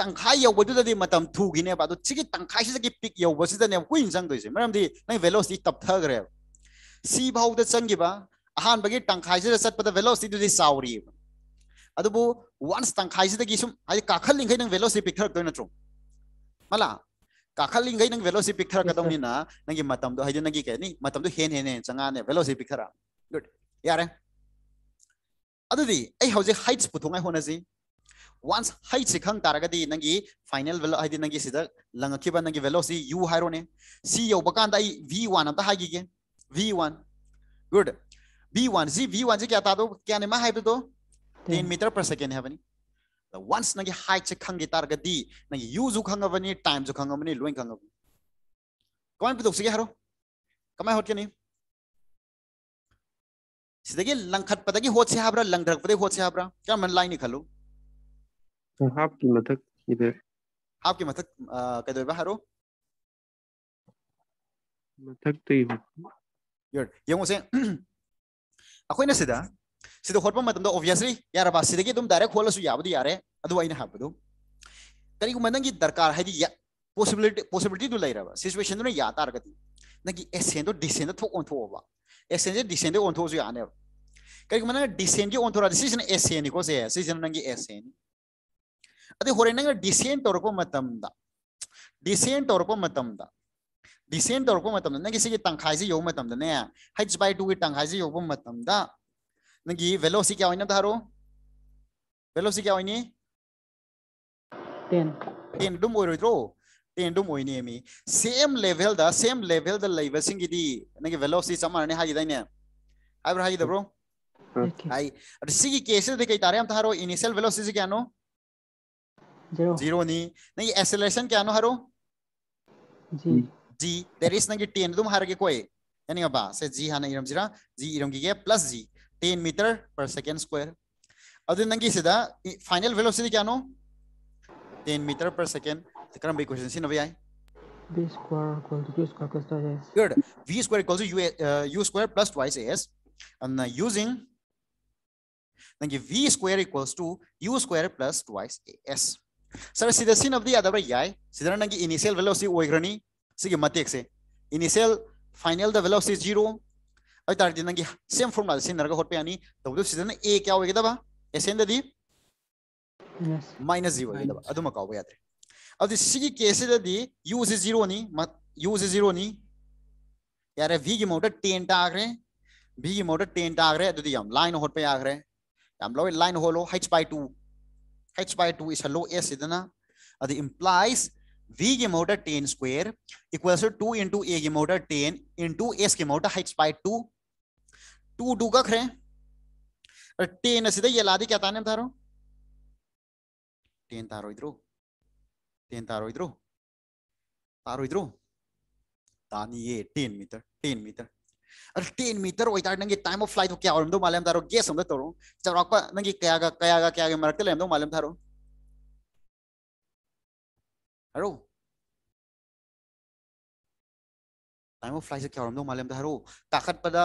Speaker 1: तंखाई यौबदुददि मतम तंखाई सिजगि पिक यौबसिदने कुइन जंगदोइसे मरमदी नंगी वेलोसिटी तपथगरे सी भाउदा चंगिबा अहान बगे तंखाई सिजदा सतपदा वेलोसिटी दुदि अब वंस तंखाई सुम काखल लिंग नो माला काखल लिंग नेलोसी पिथर कदमीना नगीम नगे कहनी हेन हेने चंगाने वेलोसी पिथर गुड यारे अभी हाइट्स पुथोई होना वंस हाइट से खंग तारगद नगे फाइनल वेलो नगे लंगखीब नगे वेलोसी यू हाइरने सी यौबकानी वी वन हागी v one good v one जी वी वन से क्या क्या ने 10 meter per second habani the once nagi height che khangi targadi nagi u ju khangabani time ju khangabani loin khangabani kamai pidok sige haro kamai hot kani sidagi langkhat padagi hot se habra langdrak padagi hot se habra kya man line khalo half ki mathak idhar half ki mathak kadoi ba haro mathak to hi yo yo se akhoi na sida सिद खोप मतलब obviously यारबासी direct खोलू याबद यारे अब कहींगम नंगी दरकार है पोसीबिलिटी पोसीबिलिटी तो लेर सिचुएशन या तारगदी नंगी एसेंदो डिसेंद ओनथोब एसेंजे डिसेंद ओनथो याने कहींगम नंग डिसेंद ओनथोरा सिसन एसेनिको से सिसन नंगी एसेनी अदे होरे नंग डिसेंड तौरप मतमदा तौर तौरप मतमदा डिसेंड तौरप मतमदा नंगी से यो मतमदा ने हाइट्स बाय 2 की तंखाई से यो नंगी वेलोसिटी क्या होइना धारो वेलोसिटी क्या होइनी 10 10 दुम ओइ रोइद्रो 10 दुम ओइनी एमी same level the same level the लेवसिंग गिदी नंगी वेलोसिटी समाने हाइ दाइने हाइब्र हाइ दब्रो हाइ सिगी केसेस दे कई तारे हम धारो इनिशियल वेलोसिटी क्या नो जीरो जीरो नी नहीं एक्सेलरेशन क्या नो हरो जी जी देयर इज नंगी 10 दुम हारगे कोई यानी अब से जी हाना इरम जीरा जी इरम की गिगे plus g 10 meter per second square. adu nangi sida final velocity kya no 10 meter per second. ಕರಂ ಬೈ ಕ್ವೆಶ್ಚನ್ ಸಿನ by b square equal to q square plus twice as. Good. v square equals to u, uh, u square plus twice as. And uh, using nangi v square equals to u square plus twice as. Sir ಸಿದ ಸಿನ ಬದಿ yai sida nangi initial velocity oigrani sige ಸಿಗೆ ಮತ್ತೆ initial final the velocity is zero अगर नंगी same formula सिनरगा होटपे सीजन ए क्या होएगा दबा एसेन दी माइनस जीरो होएगा दबा अदम काव अब सी केस दी से जीरो नी से जीरो नी की मोटर टेन टा आगरे v की मोटर 10 टा आगरे तो दी हम लाइन होटपे आगरे हम लो लाइन होलो h v मोटर 10 square equals to into a की मोटर 10 इंटू एस की मोटर h by 2 टू टू का खरे और टेन सीधे ये लादी क्या ताने तारो टेन तारो इधरो टेन तारो इधरो तारो इधरो तानी ये टेन मीटर टेन मीटर अरे टेन मीटर वही तार नंगे टाइम ऑफ फ्लाइट हो क्या और हम दो मालूम तारो गैस हम तोरो चौराक पर नंगे क्या का क्या का क्या के मरकते ले हम दो मालूम तारो हरो टाइम ऑफ फ्लाइट से क्या और हम दो मालूम तारो ताकत पदा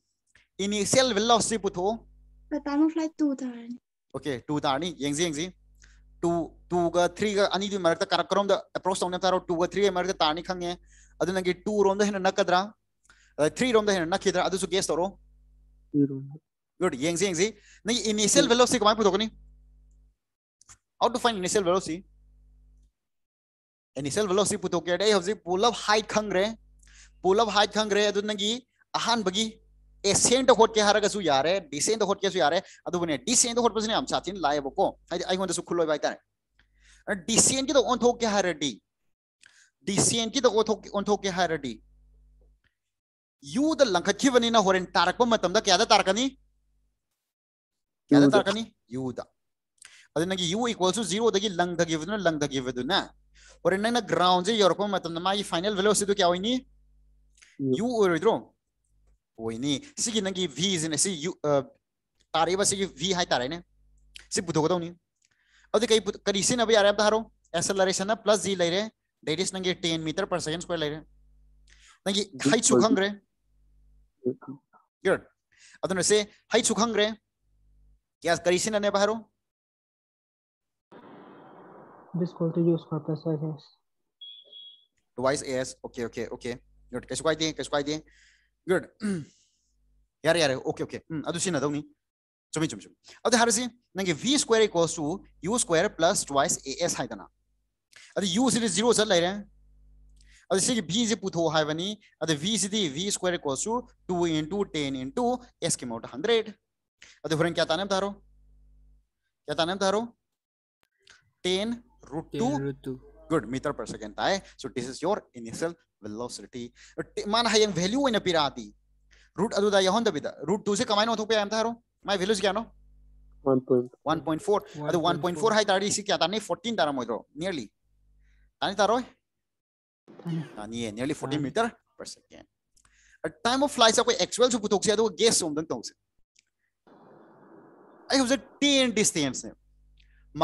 Speaker 1: initial velocity time of flight 2 tarani okay 2 tarani yengzi yengzi 2 2 ga 3 ga ani du marakta karakrom da approach tawne taro 2 ga 3 ga marakta tarani khange adu nangi 2 rom da hena nakadra 3 rom da hena nakidra adu su guess taro 3 rom good yengzi yengzi nangi initial velocity kamai putho kani how to find initial velocity initial velocity putho ke dai hoji pull up height khangre pull up height khangre adu nangi ahan bagi ascent होटके हरगसु यारे descent होटकेसु यारे अदुबने decent होटपसने हम साथिन लायबको खुलो खुलोय बाइतारे decent की तो ऑन थोके डी डिसेंट की तो ऑन थोके डी यू द लंखखिवनी ना होरेन तारकप मतम द क्यादा तारकनी क्यादा तारकनी यू द अदनगी यू इक्वल्स टू 0 दगी लंग दगिवदुना लंग दगिवदुना होरेन ना ग्राउंड जे योरप मतम द माई फाइनल वेलोसिटी तो क्या होइनी यू ओरद्रो होइनी सिगी नंगी v जिने सि u तारेबा सिगी v हाय तारे ने सि बुधो गदौ नि अदि कई करी सिन अब यार प्लस g लैरे that 10 meter per second square लैरे नंगी हाइट सु खंगरे गुड अदन से हाइट सु खंगरे क्या करी सिन ने बाहरो this call to use for plus as twice as okay okay okay good कैसे कोई दिए कैसे कोई दिए good. yare yare. Okay, okay. 음, 아주 신나다 우니. 좀 좀, 좀. 어디 하르지? ನಂಗೆ v square equals to u square plus twice as 하이다나. ಅದು u ಸಿಡಿ 0 ಸಲ್ಲ ಇದೆ. ಅದು ಸಿಗಿ v ಜಿ ಪುಥೋ ಹಾವನಿ. ಅದು v CD v square equals to 2 into 10 into s came out 100. ಅದು ಹೊರಗೆ ಕ್ಯಾ ತಾನೆ ಬತಾರೋ? ಕ್ಯಾ ತಾನೆ ಬತಾರೋ? 10 root 2 root 2 good meter per second. So this is your initial velocity mana hayang value ina pirati root adu da yahon da bida root 2 se kamain othu pe am tharo my values kya no 1.4 adu 1.4 hai tari isi kya tani 14 tara moidro nearly tani taro tani nearly 14 meter per second at time of flight sa koi actual su putok se adu guess um dang tong se ai huse 10 distance ne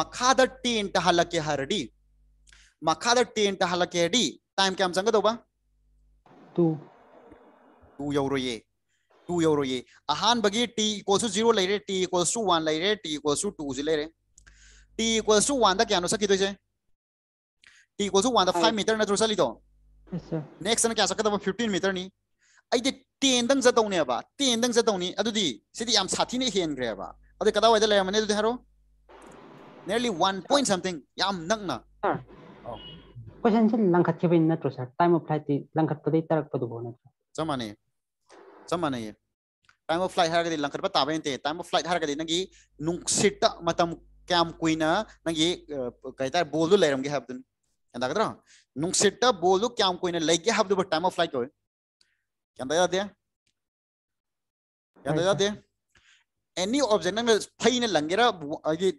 Speaker 1: makada 10 ta halake haradi makada 10 ta halake haradi 타임 감상 거도 봐. 두. 두 요로 예. टू यौर ये अहानबी t equals to zero लेरे t equals to one लेरे t equals to two से लेरे t equals to one दा क्या अनुसार किदो छे टी इक्वल्स टू वन दा 5 मीटर नत्र चली दो यस सर नेक्स्ट ने क्या सकता है 15 मीटर नी अइदे 10 दंग जतौ ने बा 10 दंग जतौ नी अदुदी सिदी आम साथी ने हेन ग्रे बा अदे कदा वाइदा ले मने दुदी हरो nearly 1 point something yam nakna ꯀꯣꯏꯁꯟꯁꯦ ꯂꯪꯈꯠꯈꯤꯕ ꯅꯠꯇ꯭ꯔꯣ ꯁꯥꯔ ꯇꯥꯏꯝ ꯑꯣꯐ ꯐ꯭ꯂꯥꯏꯠꯇꯤ ꯂꯪꯈꯠꯄꯗꯩ ꯇꯥꯔꯛꯄꯗꯨꯕꯣ ꯅꯠꯇ꯭ꯔꯣ ꯆꯞ ꯃꯥꯟꯅꯩ ꯆꯞ ꯃꯥꯟꯅꯩ ꯇꯥꯏꯝ ꯑꯣꯐ ꯐ꯭ꯂꯥꯏꯠ ꯍꯥꯏꯔꯒꯗꯤ ꯂꯪꯈꯠꯄ ꯇꯥꯕ ꯅꯠꯇꯦ ꯇꯥꯏꯝ ꯑꯣꯐ ꯐ꯭ꯂꯥꯏꯠ ꯍꯥꯏꯔꯒꯗꯤ ꯅꯪꯒꯤ ꯅꯨꯡꯁꯤꯠꯇ ꯃꯇꯝ ꯀꯌꯥꯝ ꯀꯨꯏꯅ ꯅꯪꯒꯤ ꯀꯩ ꯍꯥꯏꯇꯥꯔꯦ ꯕꯣꯜꯗꯨ ꯂꯩꯔꯝꯒꯦ ꯍꯥꯏꯕꯗꯨꯅꯤ ꯒꯗ꯭ꯔꯥ ꯅꯨꯡꯁꯤꯠꯇ ꯕꯣꯜꯗꯨ ꯀꯌꯥꯝ ꯀꯨꯏꯅ ꯂꯩꯒꯦ ꯍꯥꯏꯕꯗꯨꯕꯨ ꯇꯥꯏꯝ ꯑꯣꯐ ꯐ꯭ꯂꯥꯏꯠ ꯀꯧꯏ ꯒ꯭ꯌꯥꯟ ꯇꯥ ꯌꯥꯗꯦ ꯒ꯭ꯌꯥꯟ ꯇꯥ ꯌꯥꯗꯦ any object nang phaina langera ye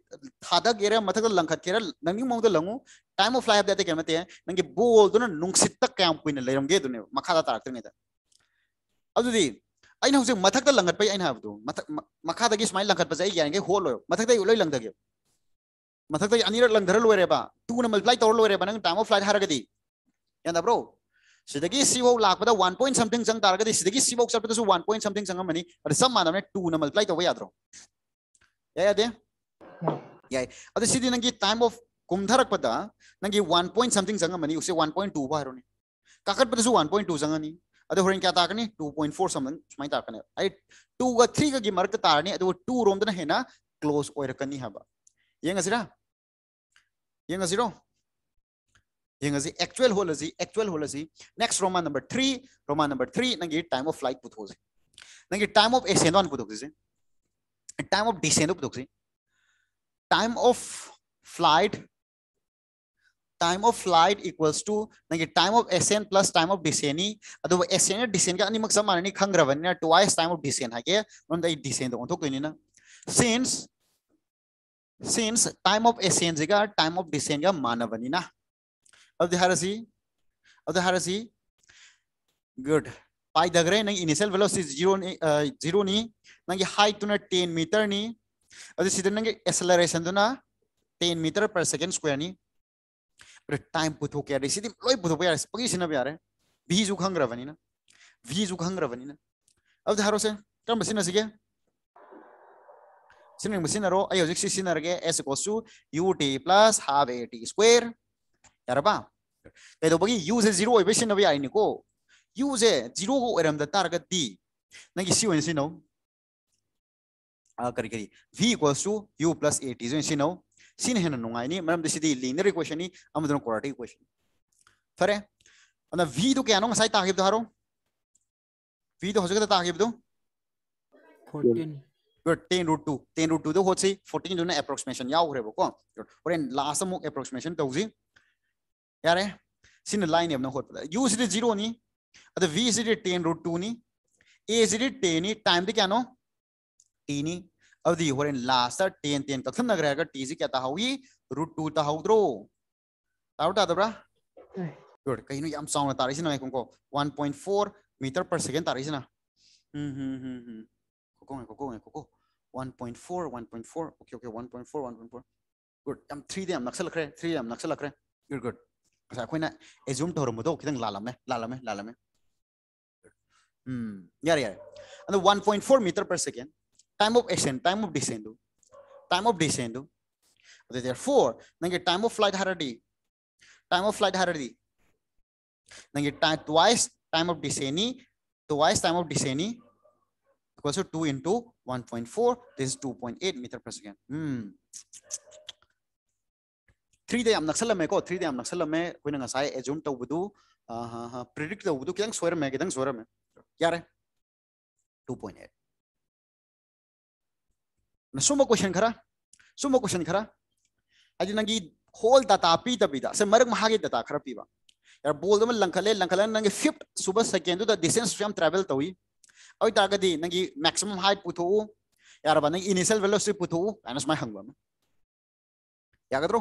Speaker 1: thada gera mathak langkhat gera nangni mong da langu time of life da te kemate nang ball duna nungsit tak kyam puina leiram ge dune makha da tarak ne da adudi ain hause mathak da langkhat pai ain ha du mathak makha da ge smile langkhat pa jai yan ge hol lo mathak da uloi langda ge mathak da ani rak langdara loi re ba tu na multiply tor loi re ba nang time of life ha ra ge di yan da bro सिदगी सीवो लापदा 1 point something चंग तारगदी सिदगी सीवो चपदा सु 1 point something संग money अरे सम मानम ने 2 ना मल्टीप्लाई तोबा या याद है या अद नंगी टाइम ऑफ कुमधरक पदा नंगी 1 पॉइंट समथिंग संग मनी उसे 1.2 बारोनी काकत पदा सु 1.2 चंगनी अद होरिन क्या ताकनी 2.4 पॉइंट फोर ताकने आई 2 ग 3 ग मरक तारनी अद 2 रोम हेना क्लोज ओइरकनी हबा येंगसिरा येंगसिरो एक्चुअल होल एक्चुअल होल नेक्स्ट रोमा नंबर थ्री रोमा नंबर थ्री नंगे टाइम ऑफ फ्लाइट पुथोजे नंगे टाइम ऑफ एसेंड वन पुथोजे टाइम ऑफ डिसेंड पुथोजे time of flight time of flight equals to नंगे time of ascend plus time of डिसेनी अदो एसेंड डिसेंड का अनिमक सब माननी खंगरवनी ट्वाइस टाइम ऑफ डिसेंड हागे नंद ए डिसेंड ओन थोकनी ना since since time of ascend जिगा टाइम ऑफ डिसेंड का मानवनी ना of the heresy? Of the heresy? Good. Pi dagre nang initial velocity zero ni uh, zero ni nang height tuna 10 meter ni. Adi sidon nang acceleration tuna 10 meter per second square ni. But time putho kya re? Sidhi loy putho kya re? Pagi sina pyare. V is ukhang ravani na. V is ukhang ravani na. Of the heresy? Kam basina sige? Sinang basina ro. Ayo jiksi sinarge s equals to ut plus half at square. ꯌꯥꯔꯕ ꯀꯩꯗꯧꯕꯒꯤ ꯌꯨꯁꯦ zero ꯑꯣꯏꯕ ꯁꯤꯖꯤꯟꯅꯕ ꯌꯥꯔꯤꯅꯤꯀꯣ ꯌꯨꯁꯦ ꯖꯤꯔꯣꯒ ꯑꯣꯏꯔꯝꯗ ꯇꯥꯔꯒꯗꯤ ꯅꯪꯒꯤ ꯁꯤ ꯑꯣꯏꯅ ꯁꯤꯖꯤꯟꯅꯧ करी करी v equals to u plus a t जो इसी नो सीन है ना नुंगाई नहीं इक्वेशन ही इक्वेशन फरे अन्ना v तो क्या नो साइड ताकि दो हारो v तो हो ताकि दो 14 गुड root 2 10 root 2 तो 14 जो एप्रोक्सीमेशन approximation याव लास्ट मो approximation ꯌꯥꯔꯦ ꯁꯤꯅ ꯂꯥꯏꯅꯦꯕ ꯅꯪ ꯍꯣꯠꯄꯗ ꯌꯨꯁꯤꯗꯤ ꯖꯤꯔꯣꯅꯤ ꯑꯗ ꯚꯤꯁꯤꯗꯤ ꯇꯦꯟ ꯔꯨꯠ ꯇꯨꯅꯤ ꯑꯦꯁꯤꯗꯤ ꯇꯦꯟꯅꯤ ꯇꯥꯏꯝꯗꯤ ꯀꯌꯥꯅꯣ ꯇꯤꯅꯤ अवधि हो लास्ट टेन टेन कथम नगर है टी जी क्या था हुई रूट टू था हुद्रो ताउट आता गुड कहीं ना हम साउंड तारीख ना पॉइंट फोर मीटर पर तारी तारीख ना हम्म हम्म हम्म कोको है कोको कोको 1.4 1.4 ओके ओके 1.4 1.4 गुड हम 3 दे नक्सल रख रहे 3 नक्सल रहे गुड गुड ꯉꯁꯥꯏ ꯑꯩꯈꯣꯏꯅ ꯑꯦꯖꯨꯝ ꯇꯧꯔꯝꯕꯗꯣ ꯈꯤꯇꯪ ꯂꯥꯜꯂꯝꯃꯦ ꯂꯥꯜꯂꯝꯃꯦ ꯂꯥꯜꯂꯝꯃꯦ ꯎꯝ ꯌꯥꯔꯦ ꯌꯥꯔꯦ ꯑꯗꯣ one point four meter per second time of ꯑꯦꯛꯁꯦꯟ ꯇꯥꯏꯝ ꯑꯣꯐ ꯗꯤꯁꯦꯟꯗꯨ ꯇꯥꯏꯝ ꯑꯣꯐ ꯗꯤꯁꯦꯟꯗꯨ ꯑꯗꯨ ꯇherefore ꯅꯪꯒꯤ ꯇꯥꯏꯝ ꯑꯣꯐ ꯐ꯭ꯂꯥꯏꯠ ꯍꯥꯏꯔꯗꯤ ꯇꯥꯏꯝ ꯑꯣꯐ ꯐ꯭ꯂꯥꯏꯠ ꯍꯥꯏꯔꯗꯤ ꯅꯪꯒꯤ ꯇꯥꯏꯝ ꯇ꯭ꯋꯥꯏꯁ ꯇꯥꯏꯝ ꯑꯣꯐ ꯗꯤꯁꯦꯟꯅꯤ twice time of Deseni equals to 2 into 1.4. This is 2.8 meter per second. Mm. थ्रीदे यम नक्सल में को थ्रीदे यम नक्सल में कोई ना साय एज्यूम तो बुदु प्रिडिक्ट तो बुदु किदंग सोरमे में किदंग सोयर में यार है 2.8 ना सुमो क्वेश्चन खरा सुमो क्वेश्चन खरा अज नंगी होल दाता पी तबीद से मरग महा दाता खरा पीब यार बोल लंखले लंखले नंगे फिफ्थ सुबह सेकेंड तो डिस्टेंस फ्रॉम ट्रैवल तो हुई और तागदी नंगी मैक्सिमम हाइट पुथो यार बने इनिशियल वेलोसिटी पुथो एनस माय हंगवा यागदरो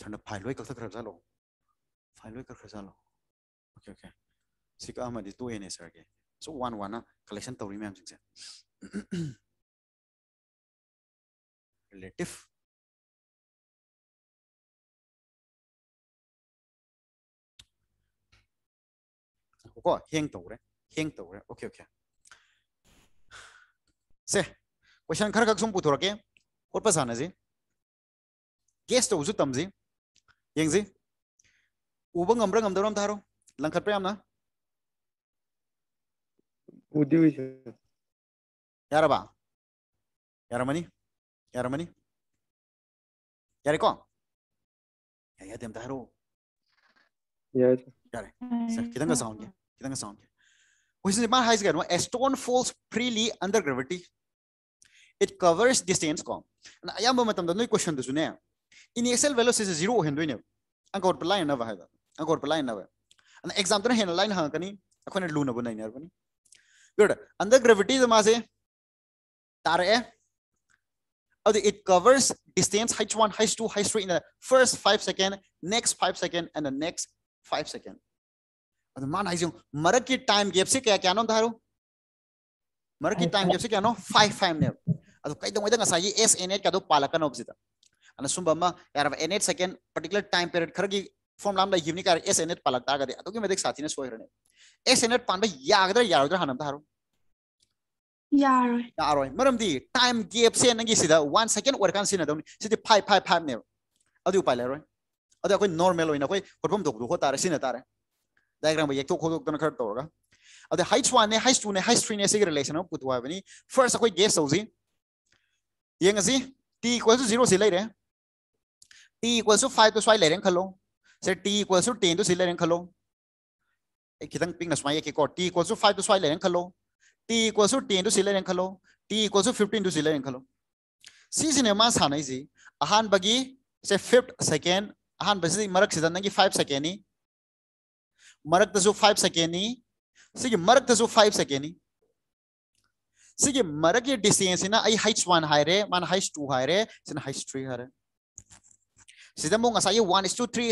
Speaker 1: 저는 발로에 걸터 들어가로 발로에 걸터가로 오케이 오케이 지금 아마 이 또에네 서게 so one one collection to remember jinse relative ko heng to re heng to re okay okay से क्वेश्चन खर खक सुम पुथोर के और पसाना जी केस तो उजु तमजी यंगजी उब गमब्र गमदरम थारो लंखत पे आमना उदिउ यारबा यारमनी यारमनी यारिको या या देम थारो यस यारे सर कितंग साउंड के कितंग साउंड के वइसे मा हाइज गन a stone falls freely under gravity it covers distance कॉम या मोमेंटम द नो क्वेश्चन दिसु ने initial velocity zero hendwine angkor pa line nava haiba angkor pa line nava an exam tan hen line hangkani akhone luna bunai ner bani good under gravity the mass tar e it covers distance h1 h2 h3 in the first 5 second next 5 second and the next 5 second and man hai jung marak ki time gap se kya kya no dharu marak ki time gap se kya no 5 5 ne adu kai dong ida ngasai s n ka do palaka no bjita and sumba ma yar n8 second particular time period khargi formula am la yimni kar s n8 palak ta gade to ki me dek sathi ne soirane s n8 pan ba yagdar yarodar hanam ta haru yaroi yaroi maram di time gap se nangi sida 1 second or kan sina dawni sidi 5 5 5 ne adu upai le roi adu koi normal hoina koi hotpom dok dok ta re sina ta re diagram ba yek to khodok tan khar tawra अद heights one ने heights two ने heights three ने से relation of पुतवा बनी first अखोय guess तौजी यंगसी t इक्वल टू 0 से ले रे t equals to 5 to y ले रहे हैं खलो sir t equals to 10 to c ले रहे हैं खलो खिदंग पिंग नसमा ये को t equals to 5 to y ले रहे हैं खलो t equals to 10 to c ले रहे हैं खलो t equals to 15 to c ले रहे हैं खलो c से ने मा सानै जी अहान बगी से 5th सेकेंड अहान बसी मरक से दनगी 5 सेकेंड ही मरक तसु 5 सेकेंड ही सिगी मरक तसु 5 सेकेंड ही सिगी मरक ये डिस्टेंस है ना आई हाइट्स 1 हाई रे मान हाइट्स 2 हाई रे सिन हाइट्स 3 हाई रे ꯁꯤꯗ ꯉꯁꯥꯏ one is to three is to five ꯀꯥꯏꯗꯣ ꯄꯥꯟꯕ ꯌꯥꯒꯗ꯭ꯔꯥ ꯌꯥꯔꯣꯏ ꯑꯗꯨꯁꯨ ꯉꯁꯥꯏ one is to three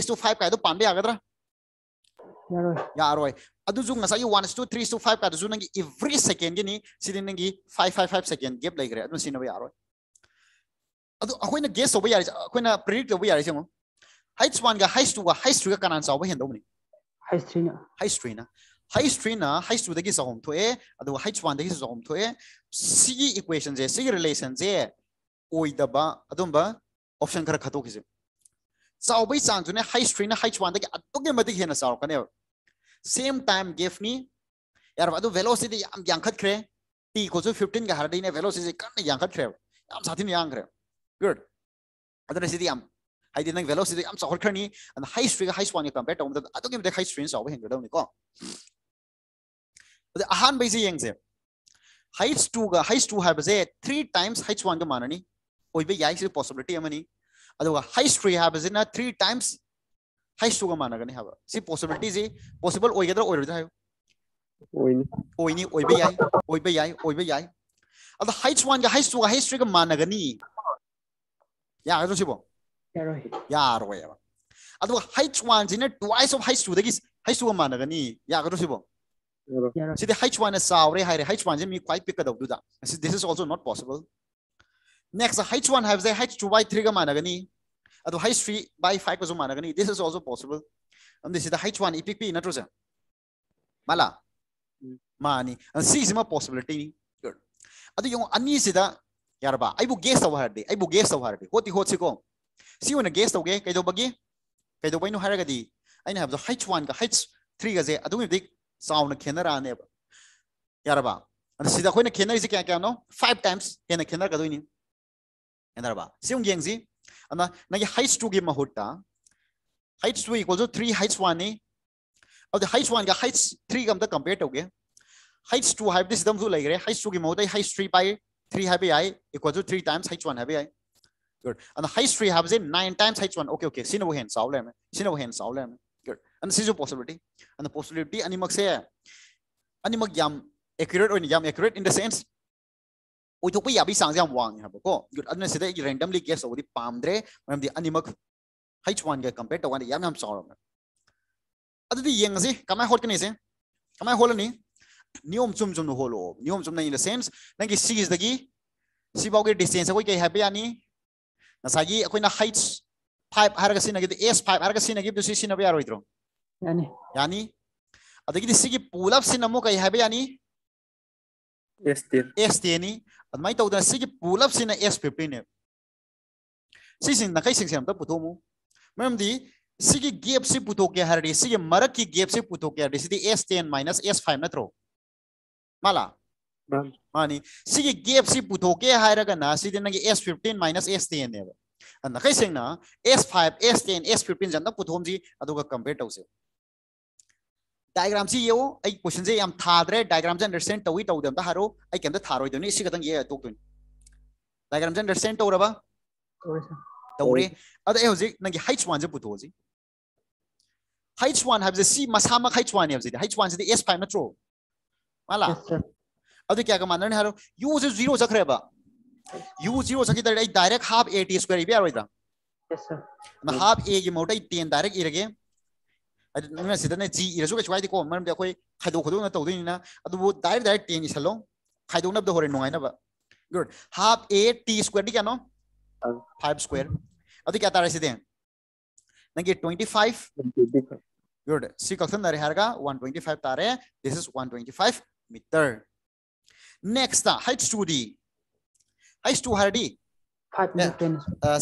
Speaker 1: is to five का जो नंगी एवरी सेकेंड नी सिदी नंगी five five five second gap लेग रहे अदु सिनो यारो अदु अखोइन गेस होबो यारि अखोइन प्रेडिक्ट होबो यारि सेमो हाइट्स 1 गा हाइट्स 2 गा हाइट्स 3 गा कनान सावबो हेंदो मनी हाइट्स 3 ना हाइट्स 3 ना हाइट्स 3 ना हाइट्स 2 दगी सावम थोए अदु हाइट्स 1 दगी सावम थोए सी इक्वेशन जे सी रिलेशन जे ओइदबा अदुम बा ऑप्शन खर खतो किसे चाब चांजुने हाई स्ट्रीन हाई छवान दे अतोगे हेन चाउ सेम टाइम गेफनी यार अब वेलोसीटी यांखे टी को फिफ्टीन 15 का हरदी ने वेलोसिटी कन यांखत साथी ने यांग खरे गुड अदर सिटी याम हाई दे नंग वेलोसिटी याम चाउ स्ट्री हाई छवान कंपेयर तब द अतोगे मति हाई स्ट्रीन चाउ हेन गदो अहान बेजे यंगजे हाइट्स 2 का हाइट्स 2 है थ्री टाइम्स हाइट्स 1 का माननी पॉसिबिलिटी अमनी अदुगा हाइस्ट्री तो तो तो है थ्री टाइम्स हाइस्टुगा मानगने मानगनी है पॉसिबिलिटी से पॉसिबल हाइट्स वन हायो हाइट्स टू का याई ओइबे याई ओइबे या हाइट्स वन या हाइस्टुगा हाइस्ट्री का मानगनी या अदो सिबो यारो यारो याबा अदुगा हाइट्स वन जिना ट्वाइस ऑफ हाइस्टु दगी हाइस्टुगा मानगनी या अदो सिबो हाइट्स वन H1 मी क्वाइट पिक कर दूं दूं दा this is also not possible Next, h1 have the h2 by 3 ga managani. Ado h3 by 5 ga managani. This is also possible. And this is the h1 epic na truza. Mala. Mani. And c is ma possibility. Good. Ado yung ani sida yarba. Aibu guess tawa harde. Aibu guess tawa harde. Hoti hoti ko. Si una guess tawge kaido bagi. Kaido bainu haragadi. Aina have the h1 ga h3 ga ze adu dik sound kenara ne. Yarba. And sida ko na kenari se kya kya no? 5 times kena kenara ga do ni. एंडर सिंग गेंग जी अना नगे heights two गे महुटा heights two equal to 3 heights 1 ने अब द हाइट्स 1 का हाइट्स 3 गम द कंपेयर टोगे हाइट्स टू हाइट दिस दम जो लग रहे हाइट्स 2 गे महुटा heights 3 by 3 have I equal to 3 times heights 1 have I good अना heights 3 have is 9 times heights 1 okay okay सीन ओवर हैंड सॉल्व लेम सीन ओवर हैंड सॉल्व लेम गुड अना सीजो पॉसिबिलिटी अना पॉसिबिलिटी अनि मक्से अनि मक एक्यूरेट ओइन यम एक्यूरेट इन द सेंस ओथोपे याबी सांगजाम वांग हबो को गुड अदन सेदे रेंडमली गेस ओदि पामद्रे मनम दि एनिमक एच1 गे कंपेयर टवान याम याम सोरम अददि येंगसे कमा होल्ड कनेसे कमा होलनी नियम चुम चुम नो होलो नियम चुम नै इन द सेंस नंगि सी इज दगी सिबोगे डिस्टेंस ओके हबे यानी नसागी अखैना हाइट्स 5 हरगा सिन नगे द एस 5 हरगा सिन नगे द सी सिन ओया रोइद्रो यानी यानी अदगी दिसगी पुल अप सिन नमो कै हबे यानी एस 10 एस 10 नी अदमाई तौद सिगे एस फिफ्टी S15 ने सिसिंग नकाई सिंग से हम मैम दी सिगे गेप से पुथो के हर रे मरक की गैप से पुथो के हर रे सिदी S10 माइनस फाइव नत्रो माला मानी गेप गैप से पुथो के हर रगा ना सिदी नगे S15 माइनस S10 ने अदमाई सिंग ना S5 एस S15 जंदा पुथोम जी अदोगा कंपेयर टाउ डायग्राम से ये क्वेश्चन से हम थादरे डायग्राम से अंडरस्टैंड तौ तौद दम हारो आई केम थारो दनी इसी कदन ये तो डायग्राम से अंडरस्टैंड तौर तवरे अद ए हाइट्स वन से पुथो हाइट्स वन है the c masama h1 have the h1 is the s5 natro mala अद क्या का मानन यू से जीरो जख रेबा जीरो 0 जख दर डायरेक्ट हाफ at स्क्वायर बि आरोदा हाफ ए की मोटा टेन डायरेक्ट इगे e ꯑꯗꯨꯅ ꯁꯤꯗꯅ ꯖꯤ ꯏꯔꯁꯨ ꯀꯩꯁꯨ ꯀꯥꯏꯗꯦꯀꯣ ꯃꯔꯝꯗꯤ ꯑꯩꯈꯣꯏ ꯈꯥꯏꯗꯣꯛ ꯈꯥꯏꯗꯣꯛꯅ ꯇꯧꯗꯣꯏꯅꯤꯅ ꯑꯗꯨꯕꯨ ꯗꯥꯏꯔꯦꯛ ꯗꯥꯏꯔꯦꯛ ꯇꯦꯟ ꯏꯁꯜꯂꯣ ꯈꯥꯏꯗꯣꯛꯅꯕꯗ ꯍꯣꯔꯦꯟ ꯅꯨꯡꯉꯥꯏꯅꯕ ꯒꯨꯗ ꯍꯥꯞ ꯑꯦ ꯇꯤ ꯁ꯭ꯀ꯭ꯋꯦꯔꯗꯤ ꯀꯌꯥꯅꯣ ꯐꯥꯏꯚ ꯁ꯭ꯀ꯭ꯋꯦꯔ ꯑꯗꯨ ꯀꯌꯥ ꯇꯥꯔꯦ ꯁꯤꯗꯤ ꯅꯪꯒꯤ ꯇ꯭ꯋꯦꯟꯇꯤ ꯐꯥꯏꯚ ꯒꯨꯗ ꯁꯤ ꯀꯛꯊꯠꯅꯔꯦ ꯍꯥꯏꯔꯒ ꯋꯥꯟ ꯇ꯭ꯋꯦꯟꯇꯤ ꯐꯥꯏꯚ ꯇꯥꯔꯦ this is one twenty five metre next height ꯇꯨꯗꯤ ꯍꯩꯠ ꯇꯨ ꯍꯥꯏꯔꯗꯤ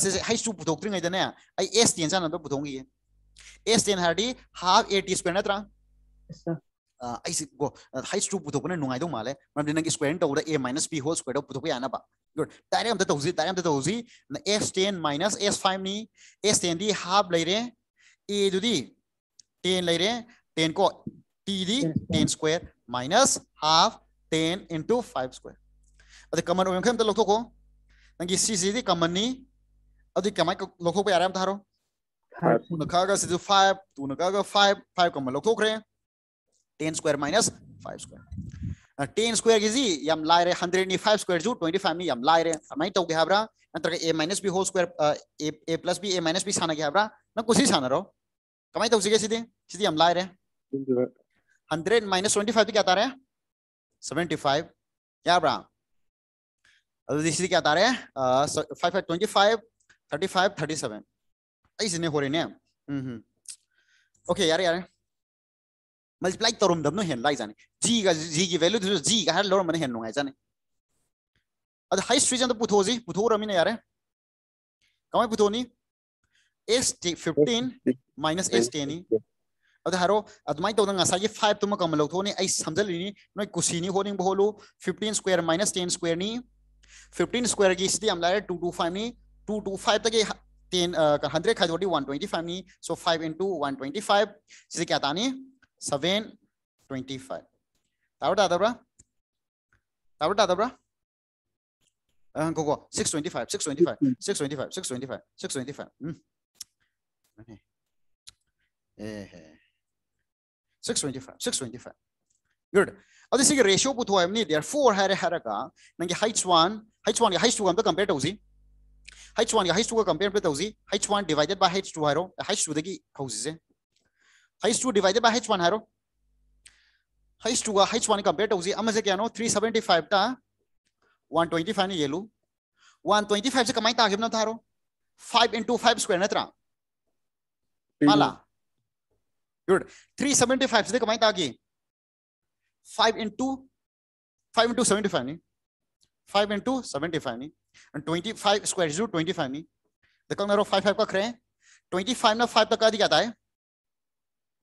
Speaker 1: ꯁꯤꯁꯦ ꯍꯩꯠ ꯇꯨ ꯄꯨꯊꯣꯛꯇ꯭ꯔꯤꯉꯩꯗꯅꯦ ꯑꯩ ꯑꯦꯁ ꯇꯦꯟ ꯆꯥꯟꯅꯕ ꯄꯨꯊꯣꯛꯈꯤꯒꯦ S and hardy half a t square natra yes sir uh, I see go uh, high stoop puto kone nungai do male man dinang square nta ura a minus b whole square puto ko yana ba good tare am da tawzi tare am da tawzi s 10 minus s 5 ni s 10 di half lai re a du di 10 lai re 10 ko t di 10 square minus half 10 into 5 square अद कमन ओम खम त लखो को नंगी सी सी दी कमन नी अद कमाई लखो पे आराम थारो टूनो खागा फाइव टूनो खागा फाइव फाइव का मतलब minus five square ten square की जी यम फाइव स्क्वायर जू फाइव नी यम लाई रहे हमारी minus B whole square plus B A minus B साना गया ना कुछ ही साना रहो कमाई हंड्रेड माइनस ट्वेंटी फाइव क्या आता रहे फाइव क्या क्या आता five five twenty five thirty five thirty seven ꯑꯩꯁꯤꯅꯦ ꯍꯣꯔꯦꯅꯦ ꯎꯝ ꯍꯝ ओके यार यार मल्टीप्लाई तरुम दबनो हेन लाई जाने जी का जी की वैल्यू दिसो जी का हर लोर मने हेन लुंगा जाने अद हाई स्ट्रीजन तो पुथो जी पुथो रमी ने यार कमाई पुथो नी एस 15 माइनस एस 10 नी अद हरो अदमाई तो नंगा सागे 5 तुम कम लौथो ने आई समझ ली नी नो कुसी नी होनिंग बोलो 15 स्क्वायर माइनस 10 स्क्वायर नी 15 स्क्वायर की सिटी हम लाए 225 नी 225 तक तीन हंड्रेड खाई वन ट्वेंटी फाइव नहीं so five into one twenty five जिसे क्या था नहीं सेवेन ट्वेंटी फाइव तावट आता ब्रा तावट six twenty five six twenty five six twenty five six twenty five six twenty five six twenty five six twenty five good अब जैसे कि है फोर है रे है heights one heights one heights two का हम तो compare to H1 가 H2가 compare 때 हो지 H1 divided by H2 하로 H2 되기 호지세 H2 divided by H1 하로 H2 가 H1 compare हो지 아마 제 क्या नो 375 टा 125 ने ये लो 125 से कमाई ता आगे ना था रो 5 into 5 square ना तरा माला गुड 375 से कमाई ता आगे 5 into 5 into 75 ने 5 into 75 ने twenty five square zero twenty five नहीं देखो five five twenty five five तक का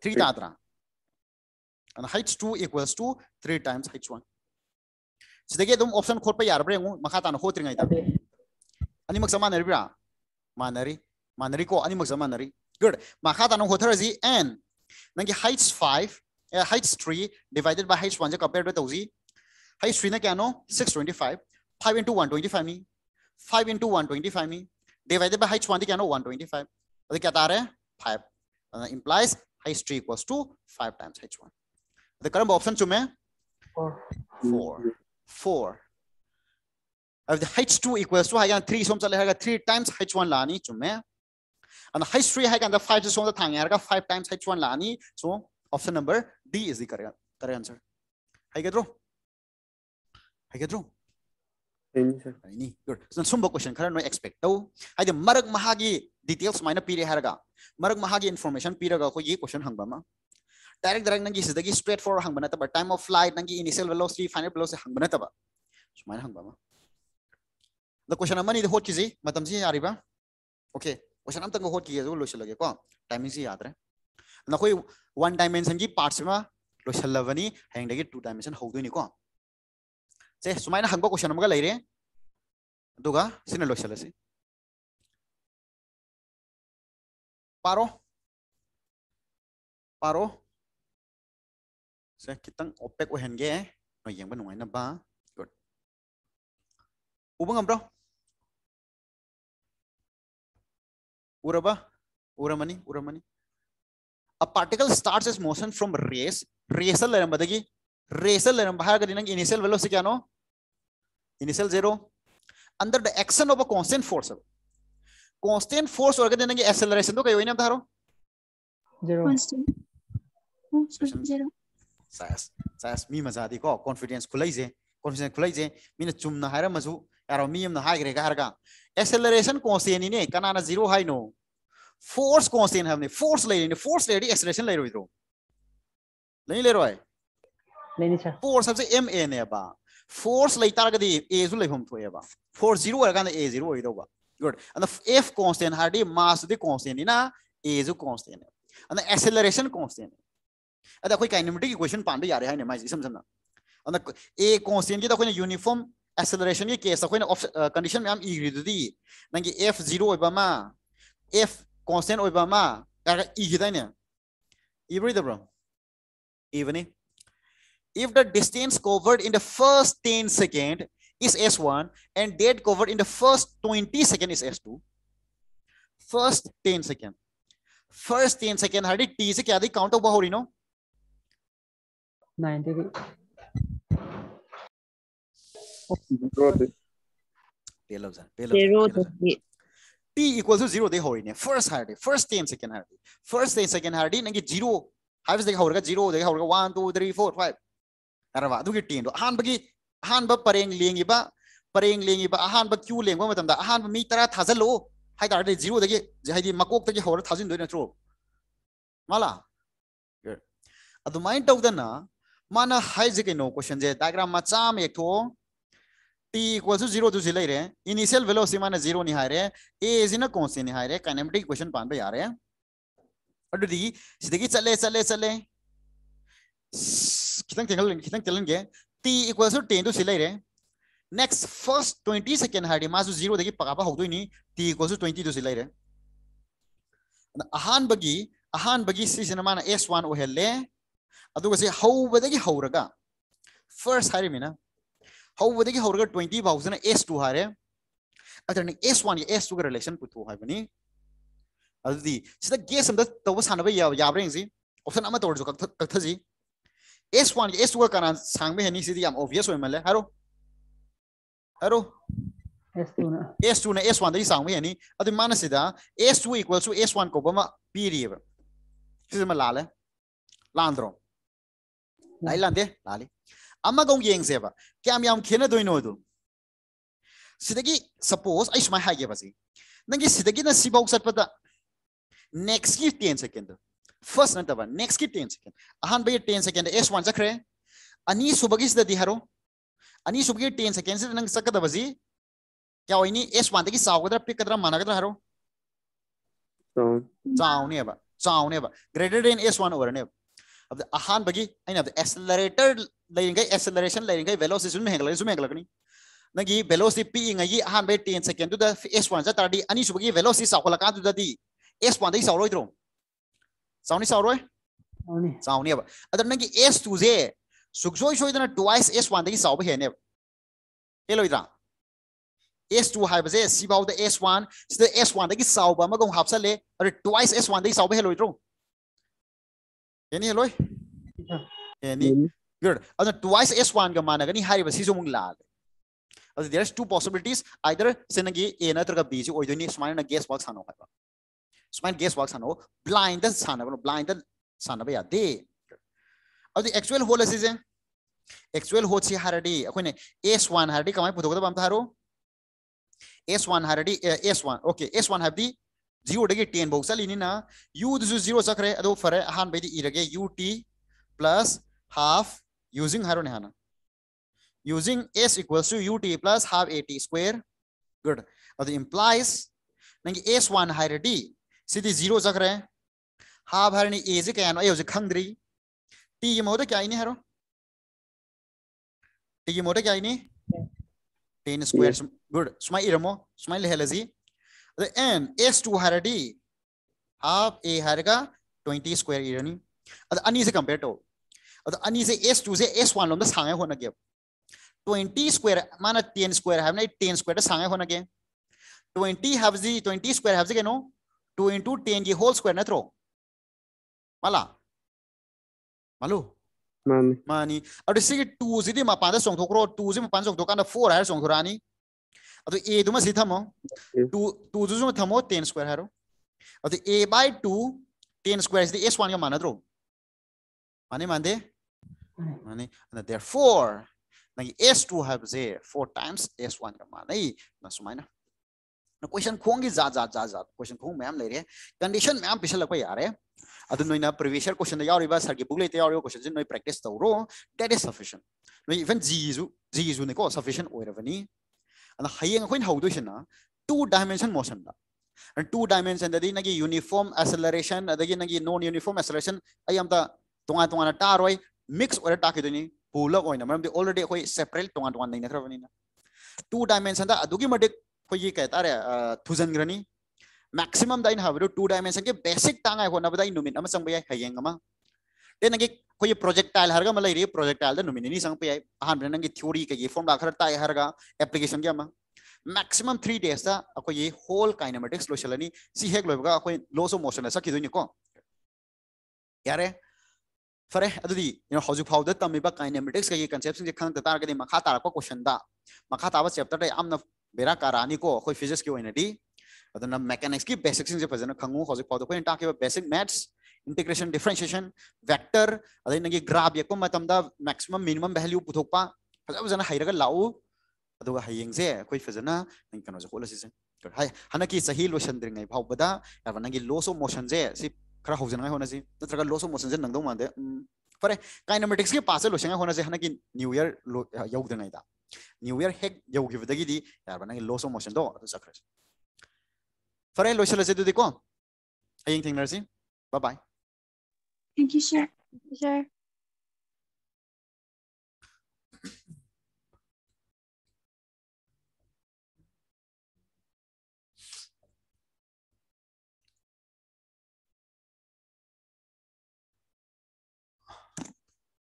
Speaker 1: थ्री था two equals to three times heights one so देखिए तुम ऑप्शन खोल पे यार बड़े गुड मखाता ना एन नंगे five heights three divided one जब कंपेयर्ड विद उसी हाइट्स क्या नो six twenty five five into one twenty five नहीं five into one twenty five ही डिवाइडेड बाई हाइट स्वादी क्या ना वन ट्वेंटी फाइव अभी क्या आ रहे हैं five implies height three equals to five times height one अभी करें ऑप्शन चुमे फोर फोर अभी height two equals to height three सोम चले हैगा थ्री टाइम्स हाइट वन लानी चुमे अंदर हाइट थ्री है अंदर फाइव से सोम तो थांगे हरगा फाइव टाइम्स हाइट वन लानी so option number D is the correct answer है क्या ड्रो है क्या ड्रो ꯍꯥꯏꯅꯤ ꯁꯨꯝꯕ ꯀ꯭ꯋꯦꯁꯟ ꯈꯔ ꯅꯣꯏ ꯑꯦꯛꯁꯄꯦꯛ ꯇꯧ ꯍꯥꯏꯗꯤ ꯃꯔꯛ ꯃꯍꯥꯒꯤ ꯗꯤꯇꯦꯜ ꯁꯨꯃꯥꯏꯅ ꯄꯤꯔꯦ ꯍꯥꯏꯔꯒ ꯃꯔꯛ ꯃꯍꯥꯒꯤ ꯏꯟꯐꯣꯔꯃꯦꯁꯟ ꯄꯤꯔꯒ ꯑꯩꯈꯣꯏꯒꯤ ꯀ꯭ꯋꯦꯁꯟ ꯍꯪꯕ ꯑꯃ ꯗꯥꯏꯔꯦꯛ ꯗꯥꯏꯔꯦꯛ ꯅꯪꯒꯤ ꯁꯤꯗꯒꯤ ꯁ꯭ꯇ꯭ꯔꯦꯠ ꯐꯣꯔ ꯍꯪꯕ ꯅꯠꯇꯕ ꯇꯥꯏꯝ ꯑꯣꯐ ꯐ꯭ꯂꯥꯏꯠ ꯅꯪꯒꯤ ꯏꯅꯤꯁꯤꯌꯦꯜ ꯚꯦꯂꯣꯁꯤꯇꯤ ꯐꯥꯏꯅꯦꯜ ꯚꯦꯂꯣꯁꯤꯇꯤ ꯍꯪꯕ ꯅꯠꯇꯕ ꯁꯨꯃꯥꯏꯅ ꯍꯪꯕ ꯑꯃ ꯗ ꯀ꯭ꯋꯦꯁꯟ ꯑꯃꯅꯤꯗ ꯍꯣꯠꯈꯤꯁꯤ ꯃꯇꯝꯁꯤ ꯌꯥꯔꯤꯕ ꯑꯣꯀꯦ ꯀ꯭ꯋꯦꯁꯟ ꯑꯝꯇꯪꯒ ꯍꯣꯠꯈꯤꯒꯦ ꯑꯗꯨꯒ ꯂꯣꯏꯁꯤꯜꯂꯒꯦꯀꯣ ꯇꯥꯏꯃꯤꯡꯁꯤ ꯌꯥꯗ꯭ꯔꯦ ꯑꯩꯈꯣꯏ ꯋꯥꯟ ꯗꯥꯏꯃꯦꯟꯁꯟꯒꯤ ꯄꯥꯔꯠꯁꯤꯃ ꯂꯣꯏꯁꯤꯜꯂꯕꯅꯤ ꯍꯌꯦꯡꯗꯒꯤ ꯇꯨ ꯗꯥꯏꯃꯦꯟꯁꯟ ꯍꯧꯗꯣꯏꯅꯤꯀꯣ से सुम हंग क्वेश्चन लेर लोसल से पारो पारो से खत ओपे ओहनगे नाब नाइनब गुड उम्र उब उमी उमनी particle start is motion from rest रेसल रेसल नंग इनिशियल वेलोसिटी क्या नो इनिशियल जीरो अंदर the action of a constant force constant force और के देना के एक्सेलरेशन तो कई होइन धारो जीरो सास सास मी मजा दी को कॉन्फिडेंस खुलै जे कॉन्फिडेंस खुलै जे मी न चुम न हायर मजु यार मी न हाय ग्रेगा हरगा एक्सेलरेशन कांस्टेंट ने कना न जीरो हाय नो फोर्स कांस्टेंट हमने फोर्स ले ने फोर्स ले एक्सेलरेशन ले रो नहीं ले रो है नहीं सर फोर्स सबसे एम ए ने बा force lay taragadi a zu leihom thoeba force zero er gan a zero oidoba good and the f constant hardi mass the constant ina a zu constant and the acceleration constant and the koi kinetic equation pandu yare haine mai isam samna and the a constant ki da koi uniform acceleration ki case koi condition myam e gridudi nangi f zero oiba ma f constant oiba ma e gidaine e bro even if the distance covered in the first 10 second is s1 and that covered in the first 20 second is s2 first 10 second first 10 second Hari t से क्या थी count हुआ हो रही no 90 पेलो sir पेलो t equals to 0 They हो रही first. फर्स्ट हार्डी First 10 सेकंड हार्डी फर्स्ट 10 सेकंड हार्डी नंगे 0 हाइव्स the होगा 0 देखा होगा 1 2 3 4 करवा अदुगे टेन दो अहान बगी अहान ब परेंग लेंगे बा परेंग लेंगे बा ब क्यू लेंगे मतलब दा मी तरह थाजलो है हाय जीरो दगे हाय मकोक दगे होर थाजिन नत्रो माला अदुमाइन तौदना माना हाय नो क्वेश्चन जे डायग्राम मचा में एक तो t equals to 0 to 0 ले रहे इनिशियल वेलोसिटी माने जीरो नहीं हाय रहे a इज इन कौन से नहीं हाय रहे काइनेमेटिक इक्वेशन पान आ दी चले चले चले खितंग तेंगल खितंग Telange t equals to 10 to सिलाई रे नेक्स्ट फर्स्ट 20 सेकेंड हाडी मासु जीरो देखि पकाबा होदोइनि t equals to 20 to सिलाई रे अहान बगी अहान बगी सिसना माना s1 ओहेले अदुगा से हौबदगी हौरगा फर्स्ट हारी मिना हौबदगी हौरगा 20 भाउसना s2 हारे अतरने अच्छा, s1 या s2 का रिलेशन पुथो हाबनी अदि सिदा गेस हम द तो, तव तो सानबे या याब्रेंगजी ऑप्शन अमा तोर जो कथ कथजी S1 게 S2가 까난 상배 해니 시디 감 obvious 왜 말래? 하루 하루 two S2는 two S2는 S1 대 상배 해니 아디 마나시다 S2 equals to S1 거 보면 period 시즈 말 라래 라안드로 라일란데 라리 아마 공 예행세바 꺄암 얌 케나 도이노도 시대기 suppose 아이 스마이 하게 바지 능기 시대기는 시바옥 satpada next ki first नब नेक्स्ट की टेन सेकेंड अहम टेन सेकेंड एस वन चखरे अनी सूबगी हरो अनी सूबगी टेन सेकेंड से नंग क्या हो एस वन की चागद्रा पिकद्र मानगद्रा हरो चावने चावने ग्रेटर देन एस वन ओरने अब अहम बगी एक्सलरेटर लेंगे एक्सलरेशन लेंगे वेलोसिटी हेंगल सुम हेंगलगनी नगी वेलोसिटी पीइंगी अहम टेन सेकेंड एस वन चार अनी सूबगी वेलोसिटी चाखलकान एस वन चावलोद्रो ꯆꯥꯎꯅꯤ ꯆꯥꯎꯔꯣꯏ ꯆꯥꯎꯅꯦꯕ ꯑꯗ ꯅꯪꯒꯤ ꯑꯦꯁ ꯇꯨꯁꯦ ꯁꯨꯛꯁꯣꯏ ꯁꯣꯏꯗꯅ ꯇꯨꯋꯥꯏꯁ ꯑꯦꯁ ꯋꯥꯟꯗꯒꯤ ꯆꯥꯎꯕ ꯍꯦꯟꯅꯦꯕ ꯍꯦꯜꯂꯣꯏꯗ꯭ꯔꯥ ꯑꯦꯁ ꯇꯨ ꯍꯥꯏꯕꯁꯦ ꯁꯤꯐꯥꯎꯗ ꯑꯦꯁ ꯋꯥꯟ ꯁꯤꯗ ꯑꯦꯁ ꯋꯥꯟꯗꯒꯤ ꯆꯥꯎꯕ ꯑꯃꯒ ꯑꯃꯨꯛ ꯍꯥꯞꯆꯜꯂꯦ ꯑꯗꯨ ꯇꯨꯋꯥꯏꯁ ꯑꯦꯁ ꯋꯥꯟꯗꯒꯤ ꯆꯥꯎꯕ ꯍꯦꯜꯂꯣꯏꯗ꯭ꯔꯣ ꯍꯦꯟꯅꯤ ꯍꯦꯜꯂꯣꯏ ꯍꯦꯟꯅꯤ ꯒꯨꯗ ꯑꯗꯨꯅ ꯇꯨꯋꯥꯏꯁ ꯑꯦꯁ ꯋꯥꯟꯒ ꯃꯥꯟꯅꯒꯅꯤ ꯍꯥꯏꯔꯤꯕ ꯁꯤꯁꯨ ꯑꯃꯨꯛ ꯂꯥꯛꯑꯒꯦ ꯑꯗꯨ there is two possibilities either ꯁꯤꯅꯒꯤ ꯑꯦ ꯅꯠꯇ꯭ꯔꯒ ꯕꯤꯁꯤ ꯑꯣꯏꯗꯣꯏꯅꯤ ꯁꯨꯃꯥꯏꯅ ꯒꯦꯁ ꯋꯥꯛ ꯁꯥꯟꯅꯧ ꯍꯥꯏꯕ ꯁꯨꯃꯥꯏꯅ गेस वर्क ꯁꯥꯟꯅꯧ ꯕ꯭ꯂꯥꯏꯟꯗ ꯁꯥꯟꯅꯕꯅꯣ ꯕ꯭ꯂꯥꯏꯟꯗ ꯁꯥꯟꯅꯕ ꯌꯥꯗꯦ अब एक्चुअल होल असे एक्चुअल होल से हारडी अखोने एस वन हारडी कमाई पुथोगदब एस वन हारडी S one okay S one है जीरो टेन बहु चली ना यू दिसु जीरो चक्रे फरे हान बेदि इरगे U T plus half using हारो नेहाना using S equals to U T plus half A T square good अदो इंप्लाइज नंगे एस वन हारडी जीरो जख रहे हा ꯖꯤꯔꯣ ꯆꯠꯈ꯭ꯔꯦ ꯍꯥꯞ ꯍꯥꯏꯔꯅꯤ ꯑꯦꯁꯦ ꯀꯌꯥꯅꯣ ꯑꯩ ꯍꯧꯖꯤꯛ ꯈꯪꯗ꯭ꯔꯤ ꯇꯤꯒꯤ ꯃꯍꯨꯠꯇ ꯀꯌꯥꯏꯅꯤ ꯍꯥꯏꯔꯣ ꯇꯤꯒꯤ ꯃꯍꯨꯠꯇ ꯀꯌꯥꯏꯅꯤ टेन स्क्वायर गुड सुमाई इरमो सुमाई लहलजी अरे एन एस टू हर डी हाफ ए हर का ट्वेंटी स्क्वायर इरनी अरे अनी से कंपेयर तो अरे अनी से एस टू से एस वन लोग सांगे होना क्या ट्वेंटी स्क्वायर माना टेन स्क्वायर है ना टेन स्क्वायर तो सांगे होना क्या ट्वेंटी हैव जी ट्वेंटी स्क्वायर हैव जी क्या नो टू इंटू टेन जी होल स्क्वायर नत्रो माला मालू मानी मानी अरे सिगे टू जी मा पांच सोंग थोकरो टू जिम पांच सोंग थोकाना फोर है सोंग थोरानी अतो ए दुमा सि थमो टू टू जुजु थमो टेन स्क्वायर हारो अतो ए बाय टू टेन स्क्वायर सिदि एस वन का माना द्रो माने मानदे माने देयरफॉर नंगे एस टू है जे फोर टाइम्स एस वन का माने ना सुमाइना क्वेश्चन खोंगी जा जा जा जा क्वेश्चन खोंग मैम ले रहे कंडीशन मैम पिछले लगभग यार अदु ना प्रीवियस क्वेश्चन दा यावरिबा सर की बुक लेते यो क्वेश्चन जिन नहीं प्रैक्टिस रो दैट इज सफिशिएंट नहीं इवन जीजु जीजू ने को सफिशिएंट ओइरबनी अन हयेंग खोइन हौदोइसना टू डायमेंशन मोशन दा and two dimension दा नगी uniform acceleration अदगी नगी non uniform acceleration आई हमता तोंगा तोंगा टा रोय पुल अप ऑलरेडी सेपरेट तोंगा तोंगा ना two dimension दा अदुगी मडिक কয়ি গায়ে তারে টুজন গরনি ম্যাক্সিমাম দাইন হবের টু ডাইমেনশন কে বেসিক টাঙ্গে কো নাবা দাইন নোমিন আমা চং বাই হাগে ง গমা নে নকি কয়ি প্রজেক্টাইল হর্গ মলাই রি প্রজেক্টাইল দ নোমিনি নি সঙ্গ পে আhbarন গি থিওরি কে গি ফর্মলা খরা তাই হর্গ অ্যাপ্লিকেশন গামা ম্যাক্সিমাম থ্রি ডেস আ কয়ি হোল কাইনেমেটিক্স লোচলনি সি হে গ লবগা কয়ি লো সো মোশন আছে কি যনি কো ই আরে ফরে অদদি ইন হাজুক পাউদ তমিবা কাইনেমেটিক্স কে কনসেপশন দেখা খানা তা তার গদি মખા তা ক কোশ্চেন দা মખા তাব সেপ তা রে আমনা बेराकारानिको अखोय फिजिक्स की होइनडी अदन मैकेनिक्स की बेसिक्स से फजन खंगु होजि फादो कोइन टाके basic maths integration differentiation vector अदन नगी ग्राफ यको मतमदा मैक्सिमम मिनिमम वैल्यू पुथोकपा फजा फजन हाइरगा लाउ अदुगा हायेंजे अखोय फजन नंग कनो जो होलसिसे हाय हनकी सही लोशन द्रिंगै फावबदा याव नंगी लॉस ऑफ मोशन जे सि खरा होजन हाय होनसि नत्रगा लॉस ऑफ मोशन जे नंगदो मानदे फरे काइनेमेटिक्स के पास लोशन हाय होनसे हनकी न्यू ईयर यौदंगैदा न्युयर हेक ꯌꯧꯈꯤꯕꯗꯒꯤꯗꯤ ꯌꯥꯔꯕ ꯅꯪꯒꯤ ꯂꯣꯁ ꯑꯣꯐ ꯃꯣꯁꯟꯗꯣ ꯑꯗꯨ ꯆꯠꯈ꯭ꯔꯦ ꯐꯔꯦ ꯂꯣꯏꯁꯤꯜꯂꯁꯤ ꯑꯗꯨꯗꯤꯀꯣ ꯍꯌꯦꯡ ꯊꯦꯡꯅꯔꯁꯤ bye bye thank you sir thank you sir